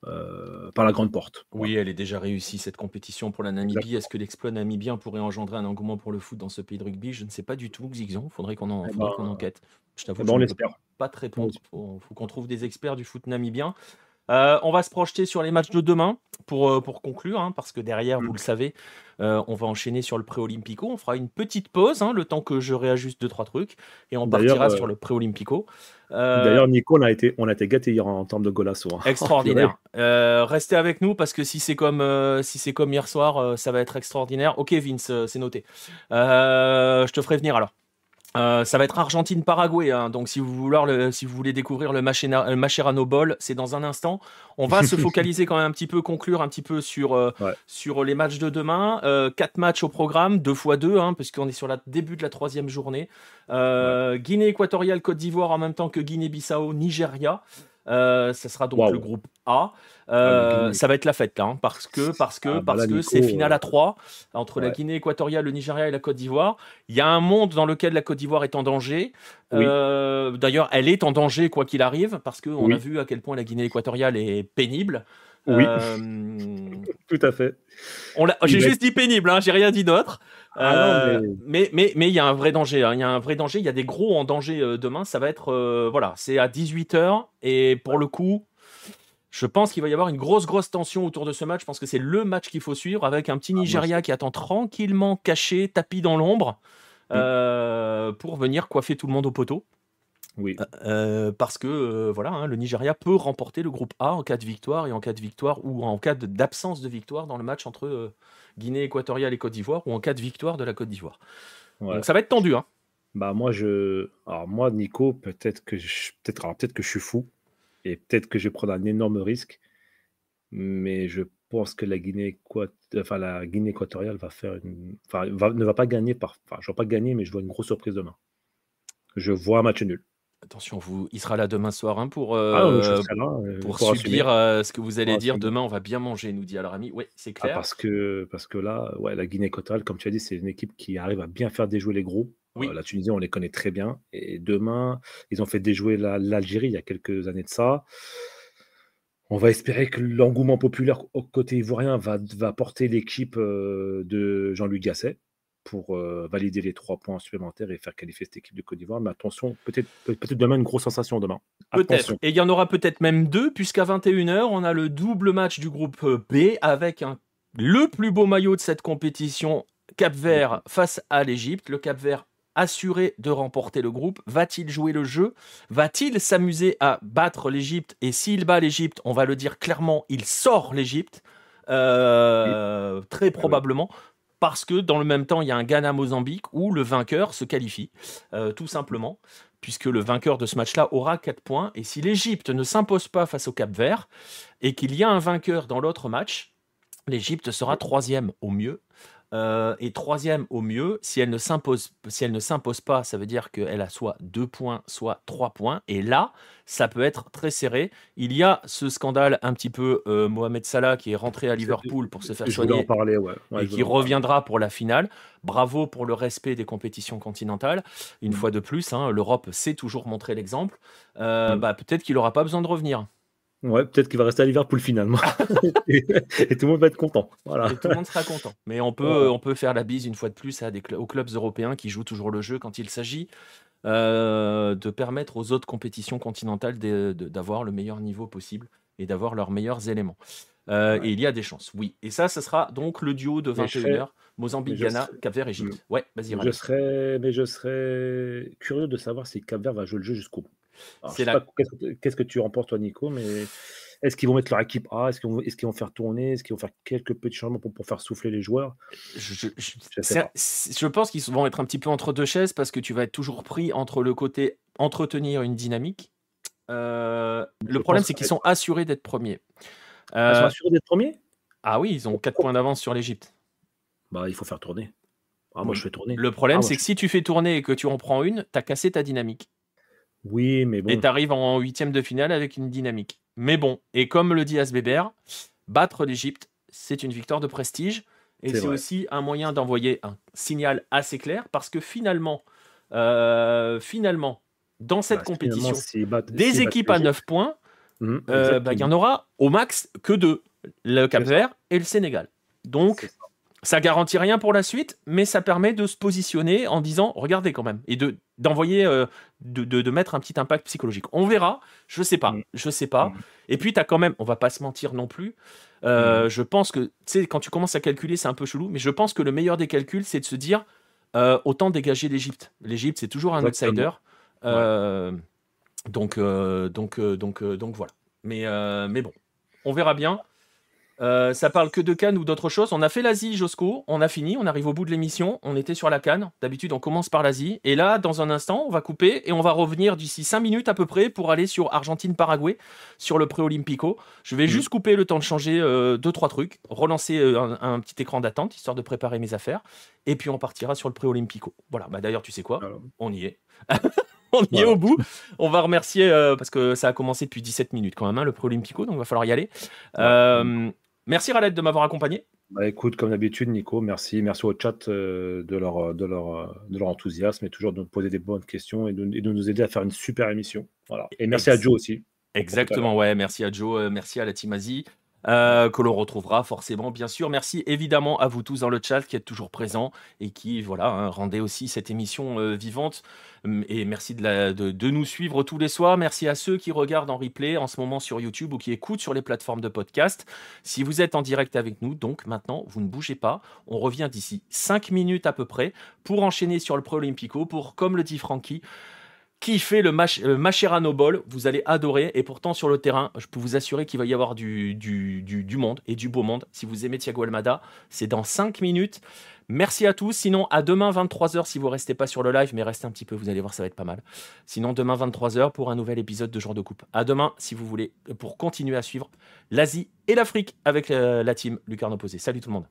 S1: euh, par la grande porte. Oui, elle est déjà réussie cette compétition pour la Namibie. Est-ce que l'exploit namibien pourrait engendrer un engouement pour le foot dans ce pays de rugby Je ne sais pas du tout, Xixion. Il faudrait eh ben, qu'on enquête. Je t'avoue, eh ben, je pas de réponse. Il faut qu'on trouve des experts du foot namibien. Euh, on va se projeter sur les matchs de demain pour, euh, pour conclure, hein, parce que derrière, vous mm. le savez, euh, on va enchaîner sur le pré-olympico. On fera une petite pause, hein, le temps que je réajuste deux, trois trucs, et on partira sur le pré-olympico. D'ailleurs, Nico,
S2: on a été, on été gâté hier en termes de golasso. Hein. Extraordinaire.
S1: restez avec nous parce que si c'est comme, si c'est comme hier soir, ça va être extraordinaire. Ok, Vince, c'est noté. je te ferai venir alors. Euh, ça va être Argentine-Paraguay, hein. donc si vous, voulez, découvrir le Macherano Ball, c'est dans un instant. On va se focaliser quand même un petit peu, conclure un petit peu sur, euh, sur euh, les matchs de demain. quatre matchs au programme, deux fois deux, hein, puisqu'on est sur le début de la troisième journée. Guinée équatoriale, Côte d'Ivoire en même temps que Guinée-Bissau, Nigeria ça euh, sera donc le groupe A. Euh, ah, ça va être la fête hein, parce que ah, parce que bah parce que c'est finale à 3 euh, entre la Guinée équatoriale, le Nigeria et la Côte d'Ivoire. Il y a un monde dans lequel la Côte d'Ivoire est en danger. D'ailleurs, elle est en danger quoi qu'il arrive, parce qu'on on a vu à quel point la Guinée équatoriale est pénible. Oui, tout à fait. J'ai juste dit pénible, hein, j'ai rien dit d'autre. Ah euh, mais... mais mais il y a un vrai danger. Hein. Il y a un vrai danger. Il y a des gros en danger euh, demain. Ça va être euh, voilà, c'est à 18 h et pour le coup, je pense qu'il va y avoir une grosse, grosse tension autour de ce match. Je pense que c'est le match qu'il faut suivre avec un petit ah, Nigeria qui attend tranquillement caché, tapis dans l'ombre, mm. pour venir coiffer tout le monde au poteau. Oui. parce que voilà, hein, le Nigeria peut remporter le groupe A en cas de victoire et en cas de victoire ou en cas d'absence de, de, victoire dans le match entre Guinée équatoriale et Côte d'Ivoire, ou en cas de victoire de la Côte d'Ivoire. Donc ça va être tendu. Hein.
S2: Bah moi, je... moi, Nico, peut-être que, je... peut peut que je suis fou, et peut-être que je vais prendre un énorme risque, mais je pense que la Guinée, enfin, la Guinée équatoriale va faire ne va pas gagner, par... enfin, je vois pas gagner, mais je vois une grosse surprise demain. Je vois un match nul. Attention, vous, il sera là demain soir hein, ah, euh, euh, pour, pour, subir
S1: euh, ce que vous allez dire. Demain, on va bien manger, nous dit Alrami. Oui, c'est ah, clair. parce,
S2: que, parce que là, ouais, la Guinée équatoriale, comme tu as dit, c'est une équipe qui arrive à bien faire déjouer les groupes. la Tunisie, on les connaît très bien. Et demain, ils ont fait déjouer l'Algérie il y a quelques années de ça. On va espérer que l'engouement populaire au côté ivoirien va, va porter l'équipe de Jean-Luc Gasset pour euh, valider les trois points supplémentaires et faire qualifier cette équipe de Côte d'Ivoire. Mais attention, peut-être demain une grosse sensation demain. Peut-être.
S1: Et il y en aura peut-être même deux, puisqu'à 21h, on a le double match du groupe euh, B avec le plus beau maillot de cette compétition, Cap Vert face à l'Égypte. Le Cap Vert assuré de remporter le groupe. Va-t-il jouer le jeu Va-t-il s'amuser à battre l'Égypte Et s'il bat l'Égypte, on va le dire clairement, il sort l'Égypte. Euh, très ah probablement parce que dans le même temps, il y a un Ghana-Mozambique où le vainqueur se qualifie, euh, tout simplement, puisque le vainqueur de ce match-là aura 4 points. Et si l'Égypte ne s'impose pas face au Cap Vert et qu'il y a un vainqueur dans l'autre match, l'Égypte sera troisième au mieux euh, et troisième au mieux. Si elle ne s'impose, pas, ça veut dire qu'elle a soit deux points, soit trois points. Et là, ça peut être très serré. Il y a ce scandale un petit peu euh, Mohamed Salah qui est rentré à Liverpool pour se faire soigner
S2: et qui reviendra
S1: pour la finale. Bravo pour le respect des compétitions continentales. Une mm. fois de plus, hein. l'Europe sait toujours montrer l'exemple. Euh, mm. bah, peut-être qu'il n'aura pas besoin de revenir.
S2: Ouais, peut-être qu'il va rester à Liverpool finalement. et, et, tout le monde va être content. tout le monde sera content. Mais on
S1: peut, on peut faire la bise une fois de plus à des aux clubs européens qui jouent toujours le jeu quand il s'agit euh, de permettre aux autres compétitions continentales d'avoir le meilleur niveau possible et d'avoir leurs meilleurs éléments. Euh, et il y a des chances, oui. Et ça, ce sera donc le duo de 21h, Mozambique, Ghana, Cap-Vert, Égypte. Hmm. Ouais, vas-y, je
S2: serais... Mais je serais curieux de savoir si Cap-Vert va jouer le jeu jusqu'au bout. Qu'est-ce que, tu remportes toi, Nico mais... Est-ce qu'ils vont mettre leur équipe A Est-ce qu'ils vont, faire tourner Est-ce qu'ils vont faire quelques petits changements pour, faire souffler les joueurs
S1: je, pense qu'ils vont être un petit peu entre deux chaises parce que tu vas être toujours pris entre le côté entretenir une dynamique. Euh, le problème, c'est qu'ils sont assurés d'être premiers. Ah, ils sont euh, assurés d'être premiers Ah oui, ils ont 4 points d'avance sur l'Egypte. Bah, il faut faire tourner. Ah, moi, je mm. fais tourner. Le problème, ah, c'est que si tu fais tourner et que tu en prends une, tu as cassé ta dynamique. Oui, mais bon. Et t'arrives en huitième de finale avec une dynamique. Mais bon, et comme le dit Asbeber, battre l'Egypte, c'est une victoire de prestige. Et c'est aussi un moyen d'envoyer un signal assez clair parce que finalement, euh, finalement, dans cette bah, compétition, des équipes à 9 points, il mmh, euh, bah, n'y en aura au max que deux, le Cap Vert et le Sénégal. Donc, ça garantit rien pour la suite, mais ça permet de se positionner en disant regardez quand même et de d'envoyer euh, de, de, mettre un petit impact psychologique. On verra, je sais pas, mm. je sais pas. Mm. Et puis tu as quand même, on va pas se mentir non plus. Euh, mm. je pense que tu sais quand tu commences à calculer, c'est un peu chelou, mais je pense que le meilleur des calculs, c'est de se dire euh, autant dégager l'Égypte. L'Égypte, c'est toujours un outsider. Donc donc donc donc voilà. Mais mais bon, on verra bien. Euh, ça parle que de Cannes ou d'autres choses. On a fait l'Asie, Josco. On a fini. On arrive au bout de l'émission. On était sur la Cannes. D'habitude, on commence par l'Asie. Et là, dans un instant, on va couper et on va revenir d'ici 5 minutes à peu près pour aller sur Argentine-Paraguay, sur le pré-olympico. Je vais mhm. juste couper le temps de changer 2 euh, 3 trucs, relancer euh, un, petit écran d'attente, histoire de préparer mes affaires. Et puis, on partira sur le pré-olympico. Voilà. Bah, D'ailleurs, tu sais quoi On y est. on y est au bout. On va remercier, parce que ça a commencé depuis 17 minutes quand même, hein, le pré-olympico, donc il va falloir y aller. Merci Ralette de m'avoir accompagné.
S2: Bah, écoute, comme d'habitude, Nico, merci. Merci au chat euh, euh, euh, de, leur, enthousiasme et toujours de nous poser des bonnes questions et de, nous aider à faire une super émission. Voilà. Et merci à Joe aussi.
S1: Exactement, ouais. Merci à Joe, merci à la Timazie. Euh, que l'on retrouvera forcément, bien sûr. Merci évidemment à vous tous dans le chat qui êtes toujours présents et qui, voilà, hein, rendez aussi cette émission euh, vivante. Et merci de, nous suivre tous les soirs. Merci à ceux qui regardent en replay en ce moment sur YouTube ou qui écoutent sur les plateformes de podcast. Si vous êtes en direct avec nous, donc maintenant, vous ne bougez pas. On revient d'ici 5 minutes à peu près pour enchaîner sur le Pro Olympico, pour, comme le dit Francky, kiffez le, le Macherano Ball, vous allez adorer. Et pourtant, sur le terrain, je peux vous assurer qu'il va y avoir du, monde et du beau monde. Si vous aimez Thiago Almada, c'est dans 5 minutes. Merci à tous. Sinon, à demain 23h si vous restez pas sur le live, mais restez un petit peu, vous allez voir, ça va être pas mal. Sinon, demain 23h pour un nouvel épisode de Genre de Coupe. À demain si vous voulez, euh, pour continuer à suivre l'Asie et l'Afrique avec euh, la team Lucarno Posé. Salut tout le monde.